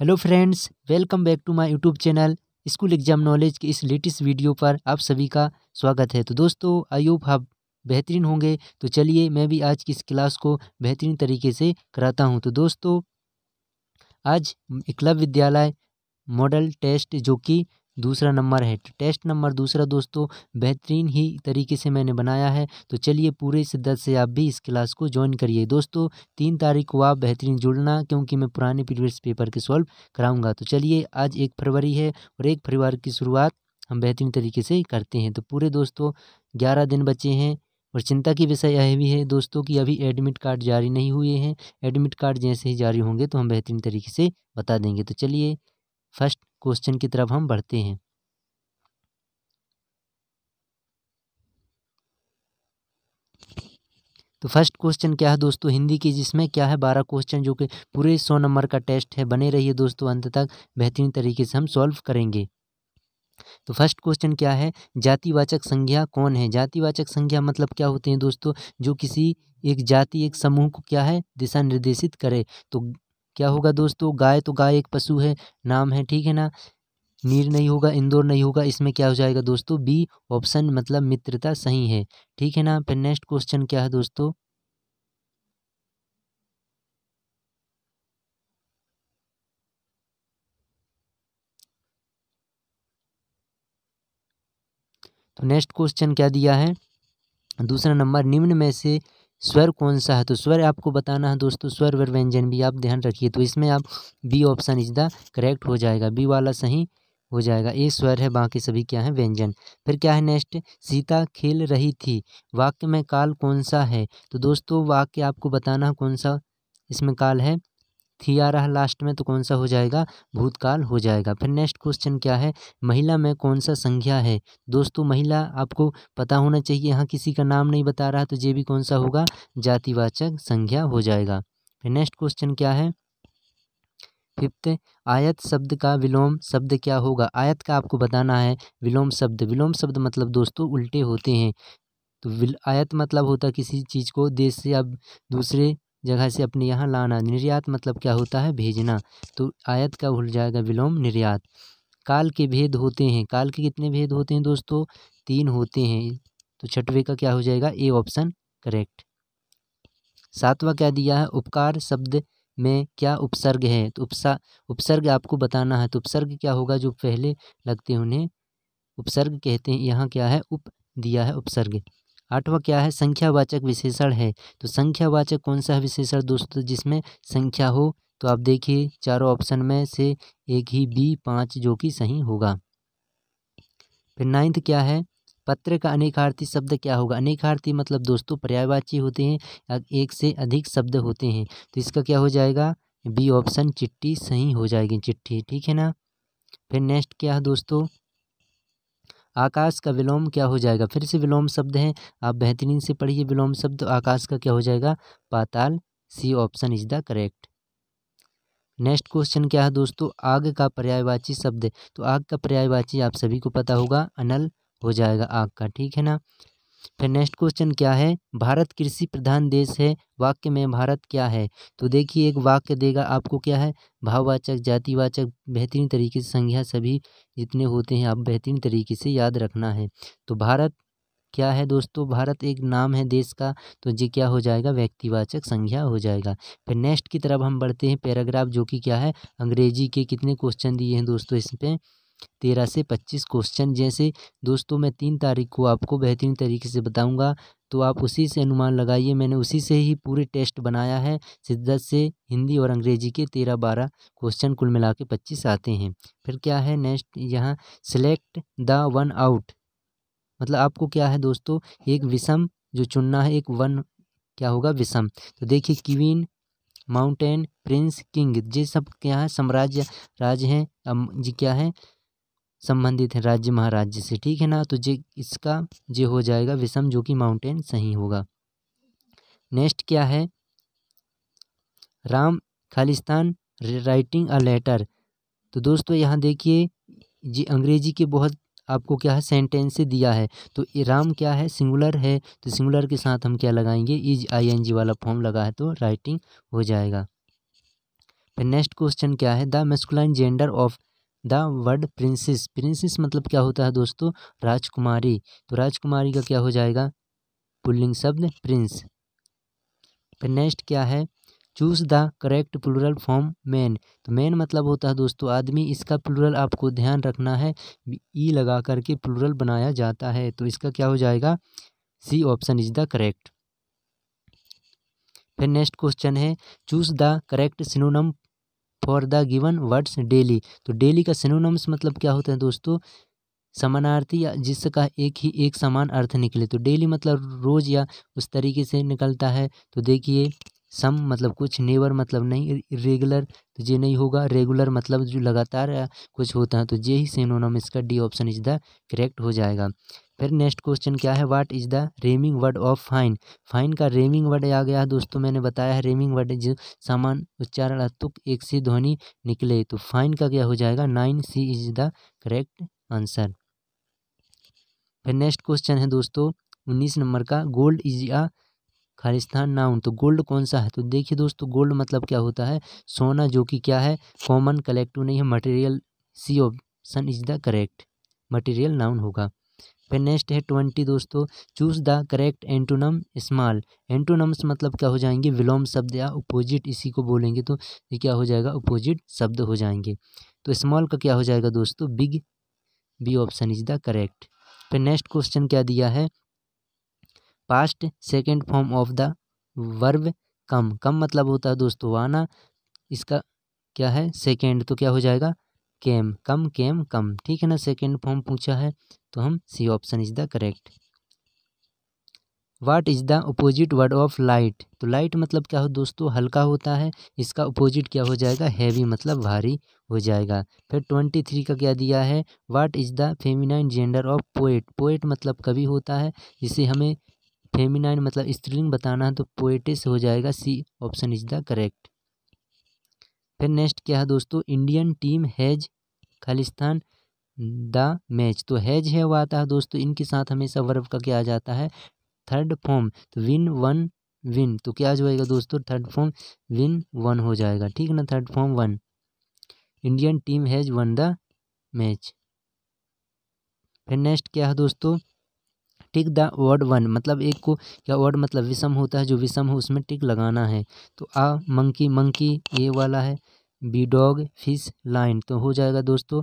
hello friends welcome back to my YouTube channel school exam knowledge के इस latest video पर आप सभी का स्वागत है तो दोस्तों आई होप आप बेहतरीन होंगे तो चलिए मैं भी आज की इस क्लास को बेहतरीन तरीके से कराता हूं तो दोस्तों आज क्लब विद्यालय मॉडल टेस्ट जो कि दूसरा नंबर है टेस्ट नंबर दूसरा दोस्तों बेहतरीन ही तरीके से मैंने बनाया है तो चलिए पूरे शिद्दत से आप भी इस क्लास को ज्वाइन करिए दोस्तों तीन तारीख को आप बेहतरीन जुड़ना क्योंकि मैं पुराने प्रीवियस पेपर के सॉल्व कराऊंगा तो चलिए आज एक फरवरी है और एक फरवरी की शुरुआत हम बेहतरीन तरीके से करते हैं तो पूरे दोस्तों ग्यारह दिन बचे हैं और चिंता की विषय यह भी है दोस्तों कि अभी एडमिट कार्ड जारी नहीं हुए हैं एडमिट कार्ड जैसे ही जारी होंगे तो हम बेहतरीन तरीके से बता देंगे तो चलिए फर्स्ट क्वेश्चन की तरफ हम बढ़ते हैं तो फर्स्ट क्वेश्चन क्या है दोस्तों हिंदी की जिसमें क्या है बारह क्वेश्चन जो कि पूरे सौ नंबर का टेस्ट है बने रहिए दोस्तों अंत तक बेहतरीन तरीके से हम सॉल्व करेंगे तो फर्स्ट क्वेश्चन क्या है जातिवाचक संज्ञा कौन है जातिवाचक संज्ञा मतलब क्या होते हैं दोस्तों जो किसी एक जाति एक समूह को क्या है दिशा निर्देशित करे तो क्या होगा दोस्तों गाय तो गाय एक पशु है नाम है ठीक है ना नीर नहीं होगा इंदौर नहीं होगा इसमें क्या हो जाएगा दोस्तों बी ऑप्शन मतलब मित्रता सही है ठीक है ना फिर नेक्स्ट क्वेश्चन क्या है दोस्तों तो नेक्स्ट क्वेश्चन क्या दिया है दूसरा नंबर निम्न में से स्वर कौन सा है तो स्वर आपको बताना है दोस्तों स्वर वर व्यंजन भी आप ध्यान रखिए तो इसमें आप B option is the correct हो जाएगा बी वाला सही हो जाएगा ए स्वर है बाकी सभी क्या है व्यंजन फिर क्या है नेक्स्ट सीता खेल रही थी वाक्य में काल कौन सा है तो दोस्तों वाक्य आपको बताना कौन सा इसमें काल है थी आ रहा लास्ट में तो कौन सा हो जाएगा भूतकाल हो जाएगा फिर नेक्स्ट क्वेश्चन क्या है महिला में कौन सा संज्ञा है दोस्तों महिला आपको पता होना चाहिए यहाँ किसी का नाम नहीं बता रहा तो ये भी कौन सा होगा जातिवाचक संज्ञा हो जाएगा फिर नेक्स्ट क्वेश्चन क्या है फिफ्थ आयत शब्द का विलोम शब्द क्या होगा आयत का आपको बताना है विलोम शब्द विलोम शब्द मतलब दोस्तों उल्टे होते हैं तो आयत मतलब होता किसी चीज़ को देश से अब दूसरे जगह से अपने यहाँ लाना निर्यात मतलब क्या होता है भेजना तो आयत का भूल जाएगा विलोम निर्यात काल के भेद होते हैं काल के कितने भेद होते हैं दोस्तों तीन होते हैं तो छठवे का क्या हो जाएगा ए ऑप्शन करेक्ट सातवा क्या दिया है उपकार शब्द में क्या उपसर्ग है तो उपसा उपसर्ग आपको बताना है तो उपसर्ग क्या होगा जो पहले लगते हैं उन्हें उपसर्ग कहते हैं यहाँ क्या है उप दिया है उपसर्ग आठवां क्या है संख्यावाचक विशेषण है तो संख्यावाचक कौन सा विशेषण दोस्तों जिसमें संख्या हो तो आप देखिए चारों ऑप्शन में से एक ही बी पाँच जो कि सही होगा फिर नाइन्थ क्या है पत्र का अनेकार्थी शब्द क्या होगा अनेकार्थी मतलब दोस्तों पर्यायवाची होते हैं एक से अधिक शब्द होते हैं तो इसका क्या हो जाएगा बी ऑप्शन चिट्ठी सही हो जाएगी चिट्ठी ठीक है ना फिर नेक्स्ट क्या है दोस्तों आकाश का विलोम क्या हो जाएगा फिर से विलोम शब्द हैं आप बेहतरीन से पढ़िए विलोम शब्द आकाश का क्या हो जाएगा पाताल C option is the correct next question क्या है दोस्तों आग का पर्यायवाची शब्द तो आग का पर्यायवाची आप सभी को पता होगा अनल हो जाएगा आग का ठीक है ना फिर नेक्स्ट क्वेश्चन क्या है भारत कृषि प्रधान देश है वाक्य में भारत क्या है तो देखिए एक वाक्य देगा आपको क्या है भाववाचक जातिवाचक बेहतरीन तरीके से संज्ञा सभी जितने होते हैं आप बेहतरीन तरीके से याद रखना है तो भारत क्या है दोस्तों भारत एक नाम है देश का तो ये क्या हो जाएगा व्यक्तिवाचक संज्ञा हो जाएगा फिर नेक्स्ट की तरफ हम बढ़ते हैं पैराग्राफ जो कि क्या है अंग्रेजी के कितने क्वेश्चन दिए हैं दोस्तों इस पर तेरह से पच्चीस क्वेश्चन जैसे दोस्तों मैं तीन तारीख को आपको बेहतरीन तरीके से बताऊंगा तो आप उसी से अनुमान लगाइए मैंने उसी से ही पूरे टेस्ट बनाया है शिद्दत से हिंदी और अंग्रेजी के तेरह बारह क्वेश्चन कुल मिला के पच्चीस आते हैं फिर क्या है नेक्स्ट यहाँ सेलेक्ट द वन आउट मतलब आपको क्या है दोस्तों एक विषम जो चुनना है एक वन क्या होगा विषम तो देखिए क्वीन माउंटेन प्रिंस किंग ये सब क्या है साम्राज्य राज हैं अब क्या है संबंधित है राज्य महाराज्य से ठीक है ना तो जे इसका जे हो जाएगा विषम जो कि माउंटेन सही होगा नेक्स्ट क्या है राम खालिस्तान राइटिंग अ लेटर तो दोस्तों यहाँ देखिए जी अंग्रेजी के बहुत आपको क्या है सेंटेंस से दिया है तो ये राम क्या है सिंगुलर है तो सिंगुलर के साथ हम क्या लगाएंगे इज आई एन जी वाला फॉर्म लगा है तो राइटिंग हो जाएगा फिर नेक्स्ट क्वेश्चन क्या है the masculine gender of the word princess princess मतलब क्या होता है दोस्तों राजकुमारी तो राजकुमारी का क्या हो जाएगा पुल्लिंग शब्द प्रिंस फिर नेक्स्ट क्या है choose the correct plural form man तो मैन मतलब होता है दोस्तों आदमी इसका प्लूरल आपको ध्यान रखना है ई लगा करके प्लूरल बनाया जाता है तो इसका क्या हो जाएगा C option is the correct फिर नेक्स्ट क्वेश्चन है choose the correct synonym for the given words daily तो डेली का सिनोनम्स मतलब क्या होता है दोस्तों समानार्थी या जिसका एक ही एक समान अर्थ निकले तो डेली मतलब रोज़ या उस तरीके से निकलता है तो देखिए सम मतलब कुछ नेवर मतलब नहीं रेगुलर तो ये नहीं होगा रेगुलर मतलब जो लगातार कुछ होता है तो ये ही सिनोनम इसका D option is the correct हो जाएगा फिर नेक्स्ट क्वेश्चन क्या है what is the rhyming word of fine fine का रेमिंग वर्ड आ गया है दोस्तों मैंने बताया है रेमिंग वर्ड जो सामान उच्चारण अतुक एक सी ध्वनि निकले तो फाइन का क्या हो जाएगा nine C is the correct answer फिर नेक्स्ट क्वेश्चन है दोस्तों उन्नीस नंबर का गोल्ड इज अ खालिस्तान नाउन तो गोल्ड कौन सा है तो देखिए दोस्तों गोल्ड मतलब क्या होता है सोना जो कि क्या है कॉमन कलेक्टिव नहीं है material C option is the correct material noun होगा फिर नेक्स्ट है ट्वेंटी दोस्तों choose the correct antonym small antonyms मतलब क्या हो जाएंगे विलोम शब्द या अपोजिट इसी को बोलेंगे तो ये क्या हो जाएगा अपोजिट शब्द हो जाएंगे तो स्मॉल का क्या हो जाएगा दोस्तों big B option is the correct फिर नेक्स्ट क्वेश्चन क्या दिया है past second form of the verb come come मतलब होता है दोस्तों आना इसका क्या है सेकेंड तो क्या हो जाएगा केम कम केम कम ठीक है ना सेकेंड फॉर्म पूछा है तो हम C option is the correct what is the opposite word of light तो लाइट मतलब क्या हो दोस्तों हल्का होता है इसका अपोजिट क्या हो जाएगा हैवी मतलब भारी हो जाएगा फिर ट्वेंटी थ्री का क्या दिया है what is the feminine gender of poet poet मतलब कवि होता है इसे हमें फेमिनाइन मतलब स्त्रीलिंग बताना है तो पोएटिस हो जाएगा C option is the correct फिर नेक्स्ट क्या है दोस्तों इंडियन टीम हैज खालिस्तान द मैच तो हैज है वो आता है दोस्तों इनके साथ हमेशा वर्ब का क्या आ जाता है थर्ड फॉर्म तो विन वन विन तो क्या हो जाएगा दोस्तों थर्ड फॉर्म विन वन हो जाएगा ठीक ना third form won Indian team has won the match फिर नेक्स्ट क्या है दोस्तों टिक द वर्ड वन मतलब एक को क्या वर्ड मतलब विषम होता है जो विषम हो उसमें टिक लगाना है तो आ मंकी मंकी ये वाला है बी डॉग फिश लाइन तो हो जाएगा दोस्तों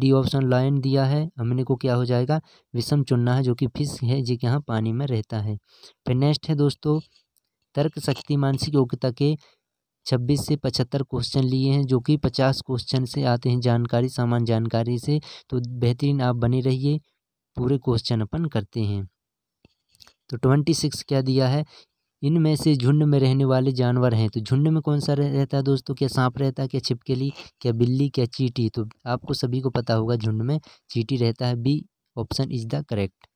डी ऑप्शन लाइन दिया है हमने को क्या हो जाएगा विषम चुनना है जो कि फिश है जो कि यहाँ पानी में रहता है फिर नेक्स्ट है दोस्तों तर्क शक्ति मानसिक योग्यता के छब्बीस से पचहत्तर क्वेश्चन लिए हैं जो कि पचास क्वेश्चन से आते हैं जानकारी सामान्य जानकारी से तो बेहतरीन आप बने रहिए पूरे क्वेश्चन अपन करते हैं तो ट्वेंटी सिक्स क्या दिया है इनमें से झुंड में रहने वाले जानवर हैं तो झुंड में कौन सा रहता है दोस्तों क्या सांप रहता है क्या छिपकली क्या बिल्ली क्या चीटी तो आपको सभी को पता होगा झुंड में चीटी रहता है B option is the correct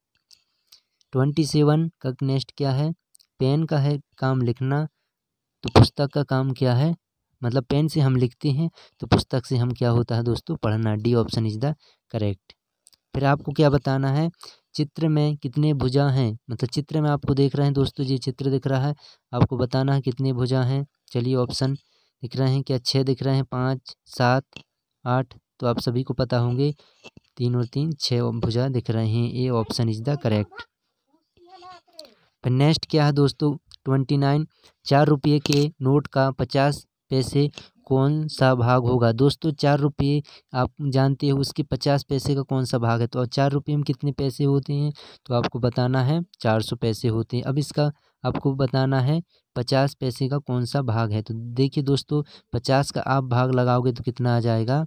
twenty seven का नेक्स्ट क्या है पेन का है काम लिखना तो पुस्तक का काम क्या है मतलब पेन से हम लिखते हैं तो पुस्तक से हम क्या होता है दोस्तों पढ़ना D option is the correct फिर आपको क्या बताना है चित्र में कितने भुजा हैं मतलब चित्र में आपको देख रहे हैं दोस्तों ये चित्र दिख रहा है आपको बताना है कितने भुजा हैं चलिए ऑप्शन दिख रहे हैं क्या छः दिख रहे हैं पाँच सात आठ तो आप सभी को पता होंगे तीन और तीन छः भुजा दिख रहे हैं A option is the correct फिर नेक्स्ट क्या है दोस्तों ट्वेंटी नाइन चार रुपये के नोट का पचास पैसे कौन सा भाग होगा दोस्तों चार रुपये आप जानते हो उसके पचास पैसे का कौन सा भाग है तो चार रुपये में कितने पैसे होते हैं तो आपको बताना है चार सौ पैसे होते हैं अब इसका आपको बताना है पचास पैसे का कौन सा भाग है तो देखिए दोस्तों पचास का आप भाग लगाओगे तो कितना आ जाएगा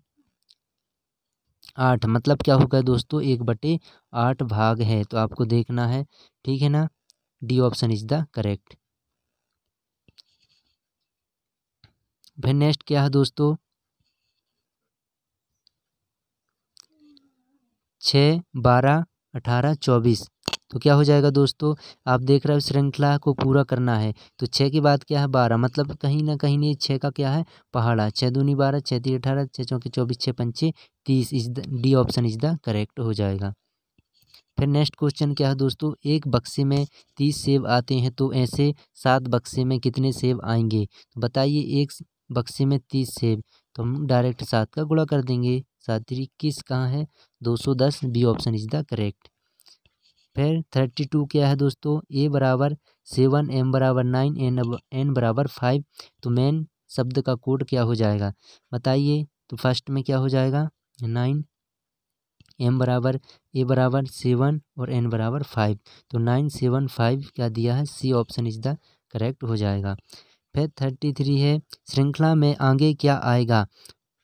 आठ मतलब क्या होगा दोस्तों एक बटे आठ भाग है तो आपको देखना है ठीक है ना D option is the correct फिर नेक्स्ट क्या है दोस्तों छः बारह अठारह चौबीस तो क्या हो जाएगा दोस्तों आप देख रहे हो श्रृंखला को पूरा करना है तो छः की बात क्या है बारह मतलब कहीं ना कहीं नहीं छः का क्या है पहाड़ा छः दूनी बारह छः तीन अठारह छः चौके चौबीस छः पंचे तीस is the D option is the correct हो जाएगा फिर नेक्स्ट क्वेश्चन क्या है दोस्तों एक बक्से में तीस सेब आते हैं तो ऐसे सात बक्से में कितने सेब आएंगे तो बताइए एक बक्से में तीस सेब तो हम डायरेक्ट सात का गुणा कर देंगे सात इक्कीस कहाँ है दो सौ दस B option is the correct फिर थर्टी टू क्या है दोस्तों ए बराबर सेवन एम बराबर नाइन एन एन बराबर फाइव तो मेन शब्द का कोड क्या हो जाएगा बताइए तो फर्स्ट में क्या हो जाएगा नाइन एम बराबर ए बराबर सेवन और एन बराबर फाइव तो नाइन सेवन फाइव क्या दिया है C option is the correct हो जाएगा फिर थर्टी थ्री है श्रृंखला में आगे क्या आएगा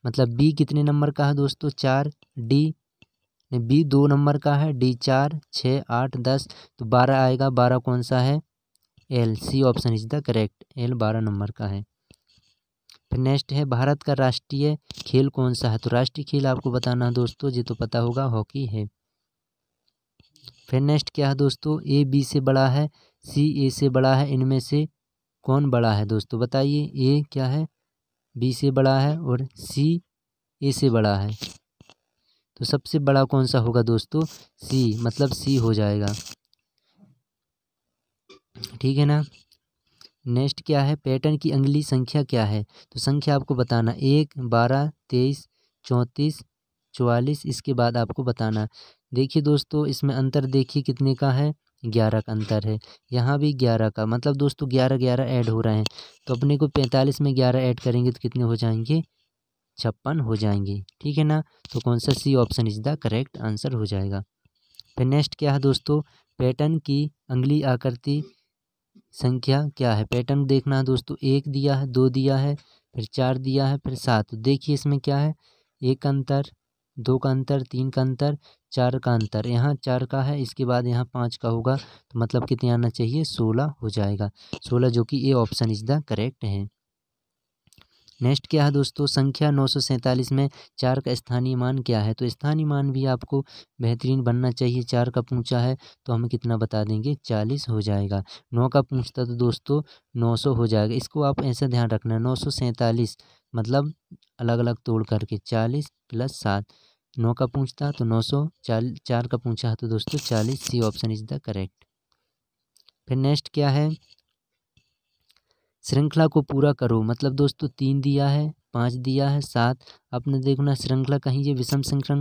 मतलब बी कितने नंबर का है दोस्तों चार डी बी दो नंबर का है डी चार छः आठ दस तो बारह आएगा बारह कौन सा है L C option is the correct L बारह नंबर का है फिर नेक्स्ट है भारत का राष्ट्रीय खेल कौन सा है तो राष्ट्रीय खेल आपको बताना है दोस्तों ये तो पता होगा हॉकी है फिर नेक्स्ट क्या है दोस्तों ए बी से बड़ा है सी ए से बड़ा है इनमें से कौन बड़ा है दोस्तों बताइए ए क्या है बी से बड़ा है और सी ए से बड़ा है तो सबसे बड़ा कौन सा होगा दोस्तों सी मतलब सी हो जाएगा ठीक है ना नेक्स्ट क्या है पैटर्न की अंगली संख्या क्या है तो संख्या आपको बताना एक बारह तेईस चौंतीस चवालीस इसके बाद आपको बताना देखिए दोस्तों इसमें अंतर देखिए कितने का है ग्यारह का अंतर है यहाँ भी ग्यारह का मतलब दोस्तों ग्यारह ग्यारह ऐड हो रहे हैं तो अपने को पैंतालीस में ग्यारह ऐड करेंगे तो कितने हो जाएंगे छप्पन हो जाएंगे ठीक है ना तो कौन सा C option is the correct answer हो जाएगा फिर नेक्स्ट क्या है दोस्तों पैटर्न की अंगली आकृति संख्या क्या है पैटर्न देखना है दोस्तों एक दिया है दो दिया है फिर चार दिया है फिर सात तो देखिए इसमें क्या है एक अंतर दो का अंतर तीन का अंतर चार का अंतर यहाँ चार का है इसके बाद यहाँ पाँच का होगा तो मतलब कितने आना चाहिए सोलह हो जाएगा सोलह जो कि A option is the correct है नेक्स्ट क्या है दोस्तों संख्या नौ सौ सैंतालीस में चार का स्थानीय मान क्या है तो स्थानीय मान भी आपको बेहतरीन बनना चाहिए चार का पूछा है तो हम कितना बता देंगे चालीस हो जाएगा नौ का पूछता तो दोस्तों नौ सौ हो जाएगा इसको आप ऐसा ध्यान रखना नौ सौ सैंतालीस मतलब अलग अलग तोड़ करके चालीस प्लस सात नौ का पूछता तो नौ सौ चालीस चार का पूछा तो दोस्तों चालीस C option is the correct फिर नेक्स्ट क्या है श्रृंखला को पूरा करो मतलब दोस्तों तीन दिया है पाँच दिया है सात आपने देखना श्रृंखला कहीं ये विषम संख्या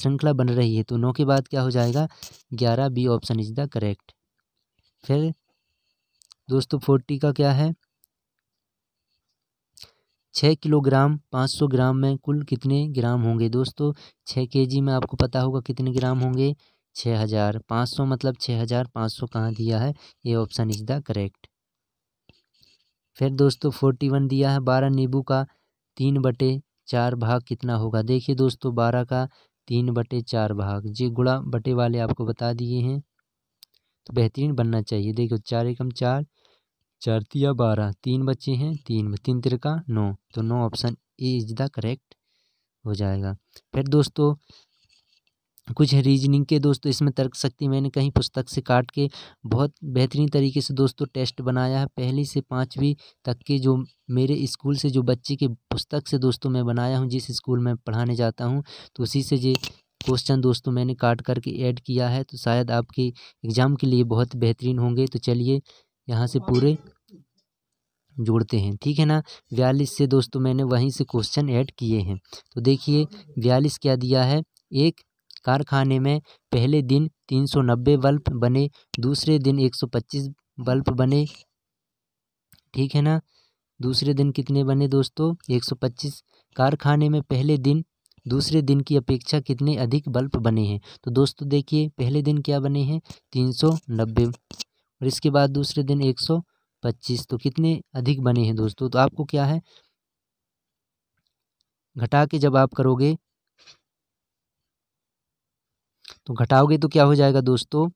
श्रृंखला बन रही है तो नौ के बाद क्या हो जाएगा ग्यारह B option is the correct फिर दोस्तों फोर्टी का क्या है छः किलोग्राम पाँच सौ ग्राम में कुल कितने ग्राम होंगे दोस्तों छः के जी में आपको पता होगा कितने ग्राम होंगे छः हज़ार पाँच सौ मतलब छः हज़ार पाँच सौ कहाँ दिया है ये ऑप्शन इज द करेक्ट फिर दोस्तों फोर्टी वन दिया है बारह नींबू का तीन बटे चार भाग कितना होगा देखिए दोस्तों बारह का तीन बटे चार भाग जी गुड़ा बटे वाले आपको बता दिए हैं तो बेहतरीन बनना चाहिए देखो चार एकम चार चार तिया बारह तीन बच्चे हैं तीन तीन तिरका नौ तो नौ option A is the correct हो जाएगा फिर दोस्तों कुछ रीजनिंग के दोस्तों इसमें तर्क शक्ति मैंने कहीं पुस्तक से काट के बहुत बेहतरीन तरीके से दोस्तों टेस्ट बनाया है पहली से पाँचवीं तक के जो मेरे स्कूल से जो बच्चे के पुस्तक से दोस्तों मैं बनाया हूँ जिस स्कूल में पढ़ाने जाता हूँ तो उसी से ये क्वेश्चन दोस्तों मैंने काट करके ऐड किया है तो शायद आपके एग्ज़ाम के लिए बहुत बेहतरीन होंगे तो चलिए यहाँ से पूरे जोड़ते हैं ठीक है ना बयालीस से दोस्तों मैंने वहीं से क्वेश्चन ऐड किए हैं तो देखिए बयालीस क्या दिया है एक कारखाने में पहले दिन तीन सौ नब्बे बल्ब बने दूसरे दिन एक सौ पच्चीस बल्ब बने ठीक है ना दूसरे दिन कितने बने दोस्तों एक सौ पच्चीस कारखाने में पहले दिन दूसरे दिन की अपेक्षा कितने अधिक बल्ब बने हैं तो दोस्तों देखिए पहले दिन क्या बने हैं तीन सौ नब्बे और इसके बाद दूसरे दिन एक सौ पच्चीस तो कितने अधिक बने हैं दोस्तों तो आपको क्या है घटा के जब आप करोगे तो घटाओगे तो क्या हो जाएगा दोस्तों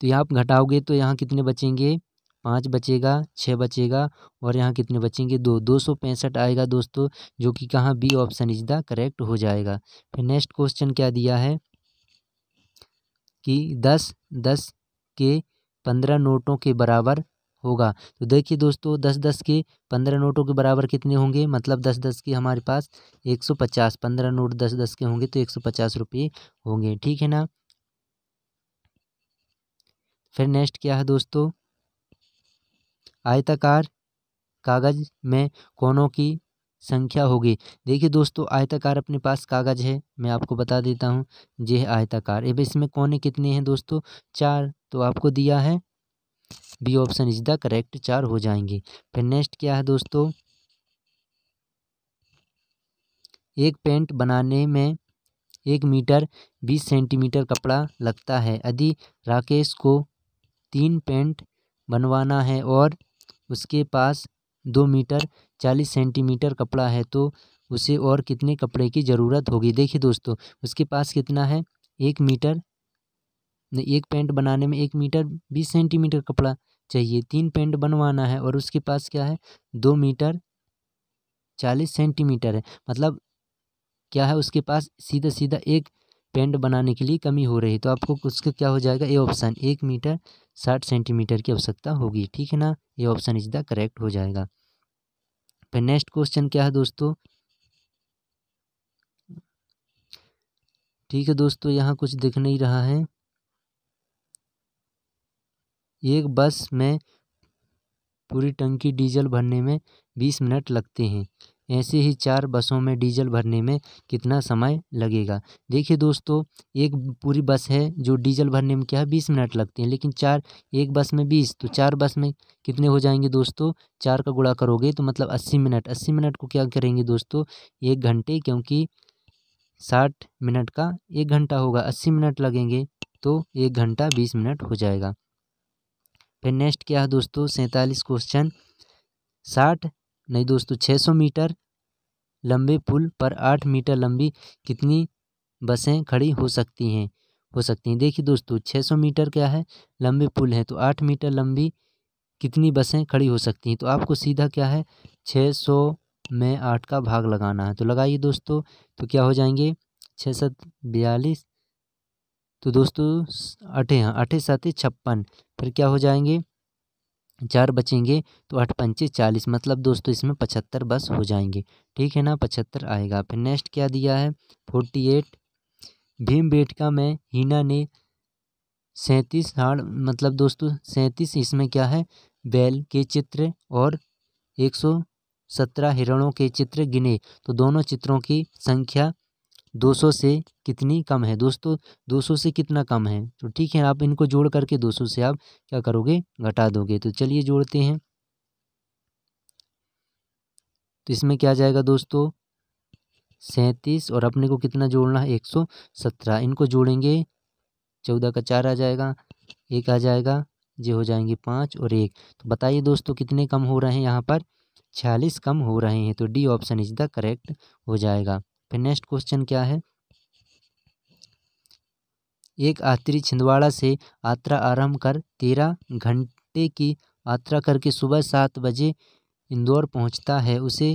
तो यहाँ आप घटाओगे तो यहाँ कितने बचेंगे पाँच बचेगा छः बचेगा और यहाँ कितने बचेंगे दो दो सौ पैंसठ आएगा दोस्तों जो कि कहाँ B option is the correct हो जाएगा फिर नेक्स्ट क्वेश्चन क्या दिया है कि दस दस के पंद्रह नोटों के बराबर होगा तो देखिए दोस्तों दस दस के पंद्रह नोटों के बराबर कितने होंगे मतलब दस दस के हमारे पास एक सौ पचास पंद्रह नोट दस दस के होंगे तो एक सौ पचास रुपये होंगे ठीक है ना फिर नेक्स्ट क्या है दोस्तों आयताकार कागज में कोनों की संख्या होगी देखिए दोस्तों आयताकार अपने पास कागज है मैं आपको बता देता हूँ ये आयताकार अब इसमें कोने कितने हैं दोस्तों चार तो आपको दिया है B option is the correct चार हो जाएंगे फिर नेक्स्ट क्या है दोस्तों एक पेंट बनाने में एक मीटर बीस सेंटीमीटर कपड़ा लगता है यदि राकेश को तीन पेंट बनवाना है और उसके पास दो मीटर चालीस सेंटीमीटर कपड़ा है तो उसे और कितने कपड़े की ज़रूरत होगी देखिए दोस्तों उसके पास कितना है एक मीटर एक पेंट बनाने में एक मीटर बीस सेंटीमीटर कपड़ा चाहिए तीन पेंट बनवाना है और उसके पास क्या है दो मीटर चालीस सेंटीमीटर है मतलब क्या है उसके पास सीधा सीधा एक पेंट बनाने के लिए कमी हो रही है तो आपको उसका क्या हो जाएगा ये ऑप्शन एक मीटर साठ सेंटीमीटर की आवश्यकता होगी ठीक है ना ये ऑप्शन इज द करेक्ट हो जाएगा फिर नेक्स्ट क्वेश्चन क्या है दोस्तों ठीक है दोस्तों यहाँ कुछ दिख नहीं रहा है एक बस में पूरी टंकी डीजल भरने में बीस मिनट लगते हैं ऐसे ही चार बसों में डीजल भरने में कितना समय लगेगा देखिए दोस्तों एक पूरी बस है जो डीजल भरने में क्या है बीस मिनट लगते हैं लेकिन चार एक बस में बीस तो चार बस में कितने हो जाएंगे दोस्तों चार का गुणा करोगे तो मतलब अस्सी मिनट अस्सी मिनट को क्या करेंगे दोस्तों एक घंटे क्योंकि साठ मिनट का एक घंटा होगा अस्सी मिनट लगेंगे तो एक घंटा बीस मिनट हो जाएगा फिर नेक्स्ट क्या है दोस्तों सैंतालीस क्वेश्चन साठ नहीं दोस्तों छः सौ मीटर लंबे पुल पर आठ मीटर लंबी कितनी बसें खड़ी हो सकती हैं हो सकती हैं देखिए दोस्तों छः सौ मीटर क्या है लंबे पुल हैं तो आठ मीटर लंबी कितनी बसें खड़ी हो सकती हैं तो आपको सीधा क्या है छः सौ में आठ का भाग लगाना है तो लगाइए दोस्तों तो क्या हो जाएंगे छः सत बयालीस तो दोस्तों अठे हाँ अठे सात छप्पन फिर क्या हो जाएंगे चार बचेंगे तो आठ पंचे चालीस मतलब दोस्तों इसमें पचहत्तर बस हो जाएंगे ठीक है ना पचहत्तर आएगा फिर नेक्स्ट क्या दिया है फोर्टी एट भीम बेटका में हीना ने सैंतीस हाड़ मतलब दोस्तों सैंतीस इसमें क्या है बैल के चित्र और एक सौ सत्रह हिरणों के चित्र गिने तो दोनों चित्रों की संख्या 200 से कितनी कम है दोस्तों 200 से कितना कम है तो ठीक है आप इनको जोड़ करके 200 से आप क्या करोगे घटा दोगे तो चलिए जोड़ते हैं तो इसमें क्या जाएगा दोस्तों सैंतीस और अपने को कितना जोड़ना है एक सौ सत्रह इनको जोड़ेंगे चौदह का चार आ जाएगा एक आ जाएगा ये हो जाएंगे पाँच और एक तो बताइए दोस्तों कितने कम हो रहे हैं यहाँ पर छियालीस कम हो रहे हैं तो D option is the correct हो जाएगा फिर नेक्स्ट क्वेश्चन क्या है एक यात्री छिंदवाड़ा से यात्रा आरंभ कर तेरह घंटे की यात्रा करके सुबह सात बजे इंदौर पहुंचता है उसे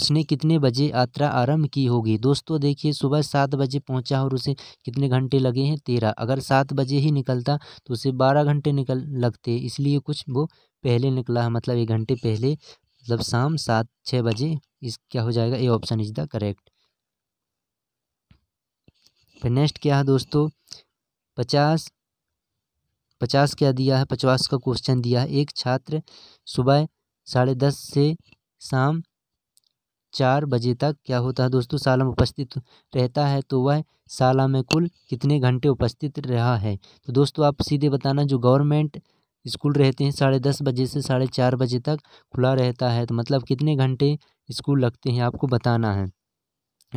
उसने कितने बजे यात्रा आरंभ की होगी दोस्तों देखिए सुबह सात बजे पहुंचा और उसे कितने घंटे लगे हैं तेरह अगर सात बजे ही निकलता तो उसे बारह घंटे निकल लगते इसलिए कुछ वो पहले निकला मतलब एक घंटे पहले मतलब शाम सात छः बजे इस क्या हो जाएगा ये ऑप्शन इज द करेक्ट फिर नेक्स्ट क्या है दोस्तों पचास पचास क्या दिया है पचास का क्वेश्चन दिया है एक छात्र सुबह साढ़े दस से शाम चार बजे तक क्या होता है दोस्तों शाला में उपस्थित रहता है तो वह शाला में कुल कितने घंटे उपस्थित रहा है तो दोस्तों आप सीधे बताना जो गवर्नमेंट स्कूल रहते हैं साढ़े दस बजे से साढ़े चार बजे तक खुला रहता है तो मतलब कितने घंटे स्कूल लगते हैं आपको बताना है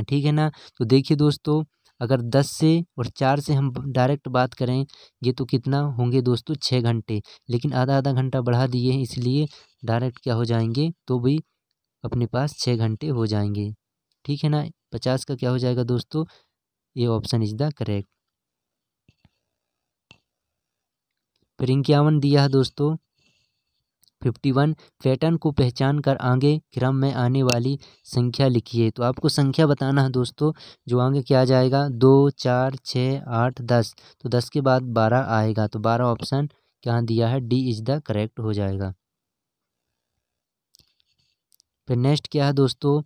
ठीक है ना तो देखिए दोस्तों अगर दस से और चार से हम डायरेक्ट बात करें ये तो कितना होंगे दोस्तों छः घंटे लेकिन आधा आधा घंटा बढ़ा दिए हैं इसलिए डायरेक्ट क्या हो जाएंगे तो भी अपने पास छः घंटे हो जाएंगे ठीक है ना पचास का क्या हो जाएगा दोस्तों ये ऑप्शन इज द करेक्ट फिर इक्यावन दिया है दोस्तों 51 पैटर्न को पहचान कर आगे क्रम में आने वाली संख्या लिखिए तो आपको संख्या बताना है दोस्तों जो आगे क्या जाएगा दो चार छः आठ दस तो दस के बाद बारह आएगा तो बारह ऑप्शन क्या दिया है डी इज द करेक्ट हो जाएगा फिर नेक्स्ट क्या है दोस्तों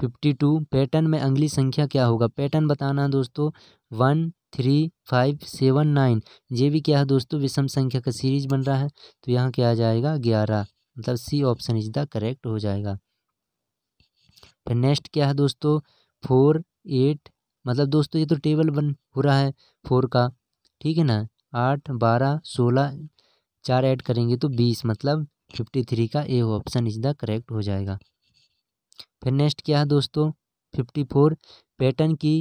फिफ्टी टू पैटर्न में अगली संख्या क्या होगा पैटर्न बताना है दोस्तों one three five seven nine ये भी क्या है दोस्तों विषम संख्या का सीरीज बन रहा है तो यहाँ क्या आ जाएगा ग्यारह मतलब C option is the correct हो जाएगा फिर नेक्स्ट क्या है दोस्तों फोर एट मतलब दोस्तों ये तो टेबल बन हो रहा है फोर का ठीक है ना आठ बारह सोलह चार ऐड करेंगे तो बीस मतलब फिफ्टी थ्री का A option is the correct हो जाएगा फिर नेक्स्ट क्या है दोस्तों फिफ्टी फोर पैटर्न की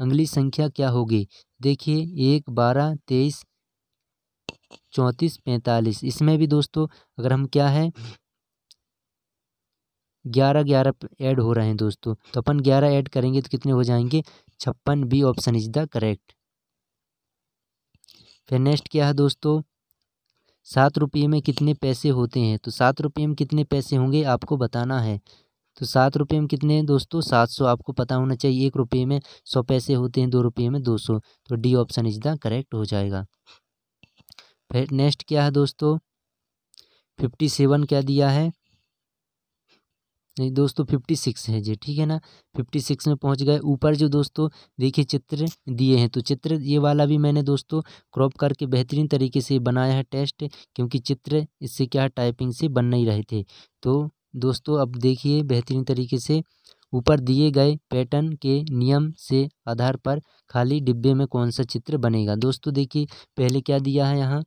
अगली संख्या क्या होगी देखिए एक बारह तेईस चौंतीस पैंतालीस इसमें भी दोस्तों अगर हम क्या है ग्यारह ग्यारह ऐड हो रहे हैं दोस्तों तो अपन ग्यारह ऐड करेंगे तो कितने हो जाएंगे छप्पन B option is the correct फिर नेक्स्ट क्या है दोस्तों सात रुपये में कितने पैसे होते हैं तो सात रुपये में कितने पैसे होंगे आपको बताना है तो सात रुपये में कितने हैं दोस्तों सात सौ आपको पता होना चाहिए एक रुपये में सौ पैसे होते हैं दो रुपये में दो सौ तो D option is the correct हो जाएगा फिर नेक्स्ट क्या है दोस्तों फिफ्टी सेवन क्या दिया है नहीं दोस्तों फिफ्टी सिक्स है जी ठीक है ना फिफ्टी सिक्स में पहुंच गए ऊपर जो दोस्तों देखिए चित्र दिए हैं तो चित्र ये वाला भी मैंने दोस्तों क्रॉप करके बेहतरीन तरीके से बनाया है टेस्ट क्योंकि चित्र इससे क्या टाइपिंग से बन नहीं रहे थे तो दोस्तों अब देखिए बेहतरीन तरीके से ऊपर दिए गए पैटर्न के नियम से आधार पर खाली डिब्बे में कौन सा चित्र बनेगा दोस्तों देखिए पहले क्या दिया है यहाँ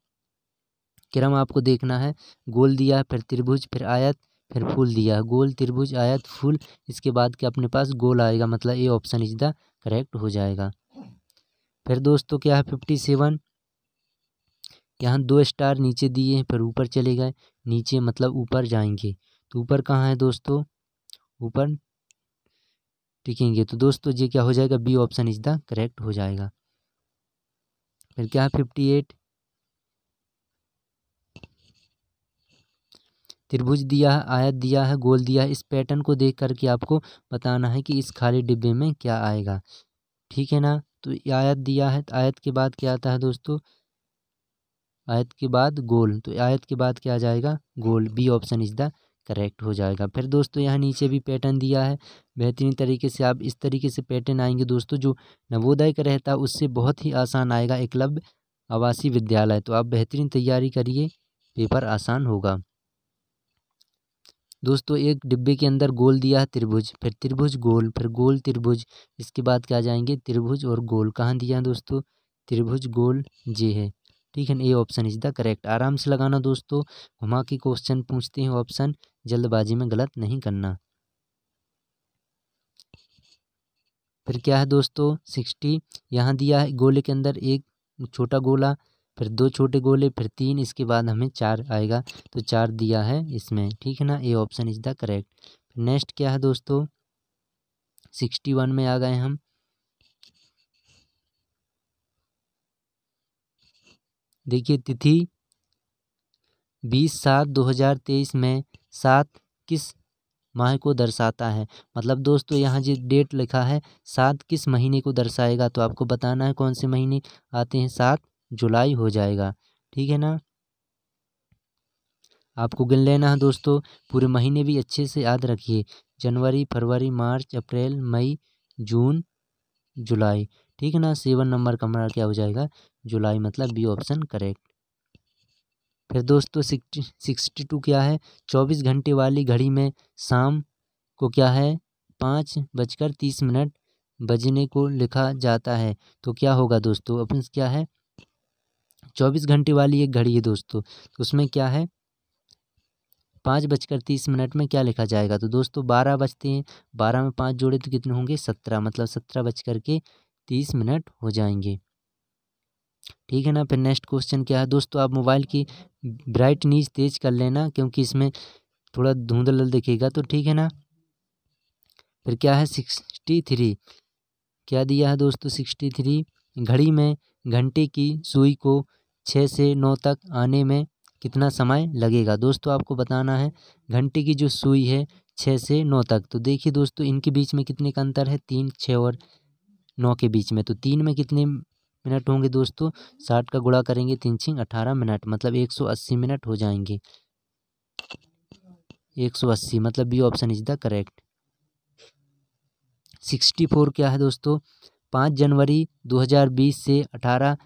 क्रम आपको देखना है गोल दिया फिर त्रिभुज फिर आयत फिर फूल दिया गोल त्रिभुज आयत फूल इसके बाद के अपने पास गोल आएगा मतलब A option is the correct हो जाएगा फिर दोस्तों क्या है फिफ्टी सेवन यहाँ दो स्टार नीचे दिए हैं फिर ऊपर चले गए नीचे मतलब ऊपर जाएंगे तो ऊपर कहाँ है दोस्तों ऊपर टिकेंगे तो दोस्तों ये क्या हो जाएगा B option is the correct हो जाएगा फिर क्या है फिफ्टी एट त्रिभुज दिया है आयत दिया है गोल दिया है इस पैटर्न को देख करके आपको बताना है कि इस खाली डिब्बे में क्या आएगा ठीक है ना तो आयत दिया है तो आयत के बाद क्या आता है दोस्तों आयत के बाद गोल तो आयत के बाद क्या आ जाएगा गोल B option is the correct हो जाएगा फिर दोस्तों यहाँ नीचे भी पैटर्न दिया है बेहतरीन तरीके से आप इस तरीके से पैटर्न आएंगे दोस्तों जो नवोदय का रहता है उससे बहुत ही आसान आएगा एकलव्य आवासीय विद्यालय तो आप बेहतरीन तैयारी करिए पेपर आसान होगा दोस्तों एक डिब्बे के अंदर गोल दिया है त्रिभुज फिर त्रिभुज गोल फिर गोल त्रिभुज इसके बाद क्या जाएंगे त्रिभुज और गोल कहाँ दिया है दोस्तों त्रिभुज गोल जे है ठीक है ना A option is the correct आराम से लगाना दोस्तों घुमा के क्वेश्चन पूछते हैं ऑप्शन जल्दबाजी में गलत नहीं करना फिर क्या है दोस्तों सिक्सटी यहाँ दिया है गोले के अंदर एक छोटा गोला फिर दो छोटे गोले फिर तीन इसके बाद हमें चार आएगा तो चार दिया है इसमें ठीक है ना A option is the correct next क्या है दोस्तों सिक्सटी वन में आ गए हम देखिए तिथि बीस सात दो हज़ार तेईस में सात किस माह को दर्शाता है मतलब दोस्तों यहाँ जो डेट लिखा है सात किस महीने को दर्शाएगा तो आपको बताना है कौन से महीने आते हैं सात जुलाई हो जाएगा ठीक है ना आपको गिन लेना है दोस्तों पूरे महीने भी अच्छे से याद रखिए जनवरी फरवरी मार्च अप्रैल मई जून जुलाई ठीक है ना सेवन नंबर का हमारा क्या हो जाएगा जुलाई मतलब बी ऑप्शन करेक्ट फिर दोस्तों सिक्सटी टू क्या है चौबीस घंटे वाली घड़ी में शाम को क्या है पाँच बजकर तीस मिनट बजने को लिखा जाता है तो क्या होगा दोस्तों अपन क्या है चौबीस घंटे वाली एक घड़ी है दोस्तों उसमें क्या है पाँच बजकर तीस मिनट में क्या लिखा जाएगा तो दोस्तों बारह बजते हैं बारह में पाँच जोड़े तो कितने होंगे सत्रह मतलब सत्रह बजकर के तीस मिनट हो जाएंगे ठीक है ना फिर नेक्स्ट क्वेश्चन क्या है दोस्तों आप मोबाइल की नीज तेज कर लेना क्योंकि इसमें थोड़ा धुंधल दिखेगा तो ठीक है ना फिर क्या है सिक्सटी थ्री क्या दिया है दोस्तों सिक्सटी थ्री घड़ी में घंटे की सुई को छः से नौ तक आने में कितना समय लगेगा दोस्तों आपको बताना है घंटे की जो सुई है छः से नौ तक तो देखिए दोस्तों इनके बीच में कितने का अंतर है तीन छः और नौ के बीच में तो तीन में कितने मिनट होंगे दोस्तों साठ का गुणा करेंगे तीन छिंग अठारह मिनट मतलब एक सौ अस्सी मिनट हो जाएंगे एक सौ अस्सी मतलब B option is the correct sixty four क्या है दोस्तों पाँच जनवरी दो हज़ार बीस से अठारह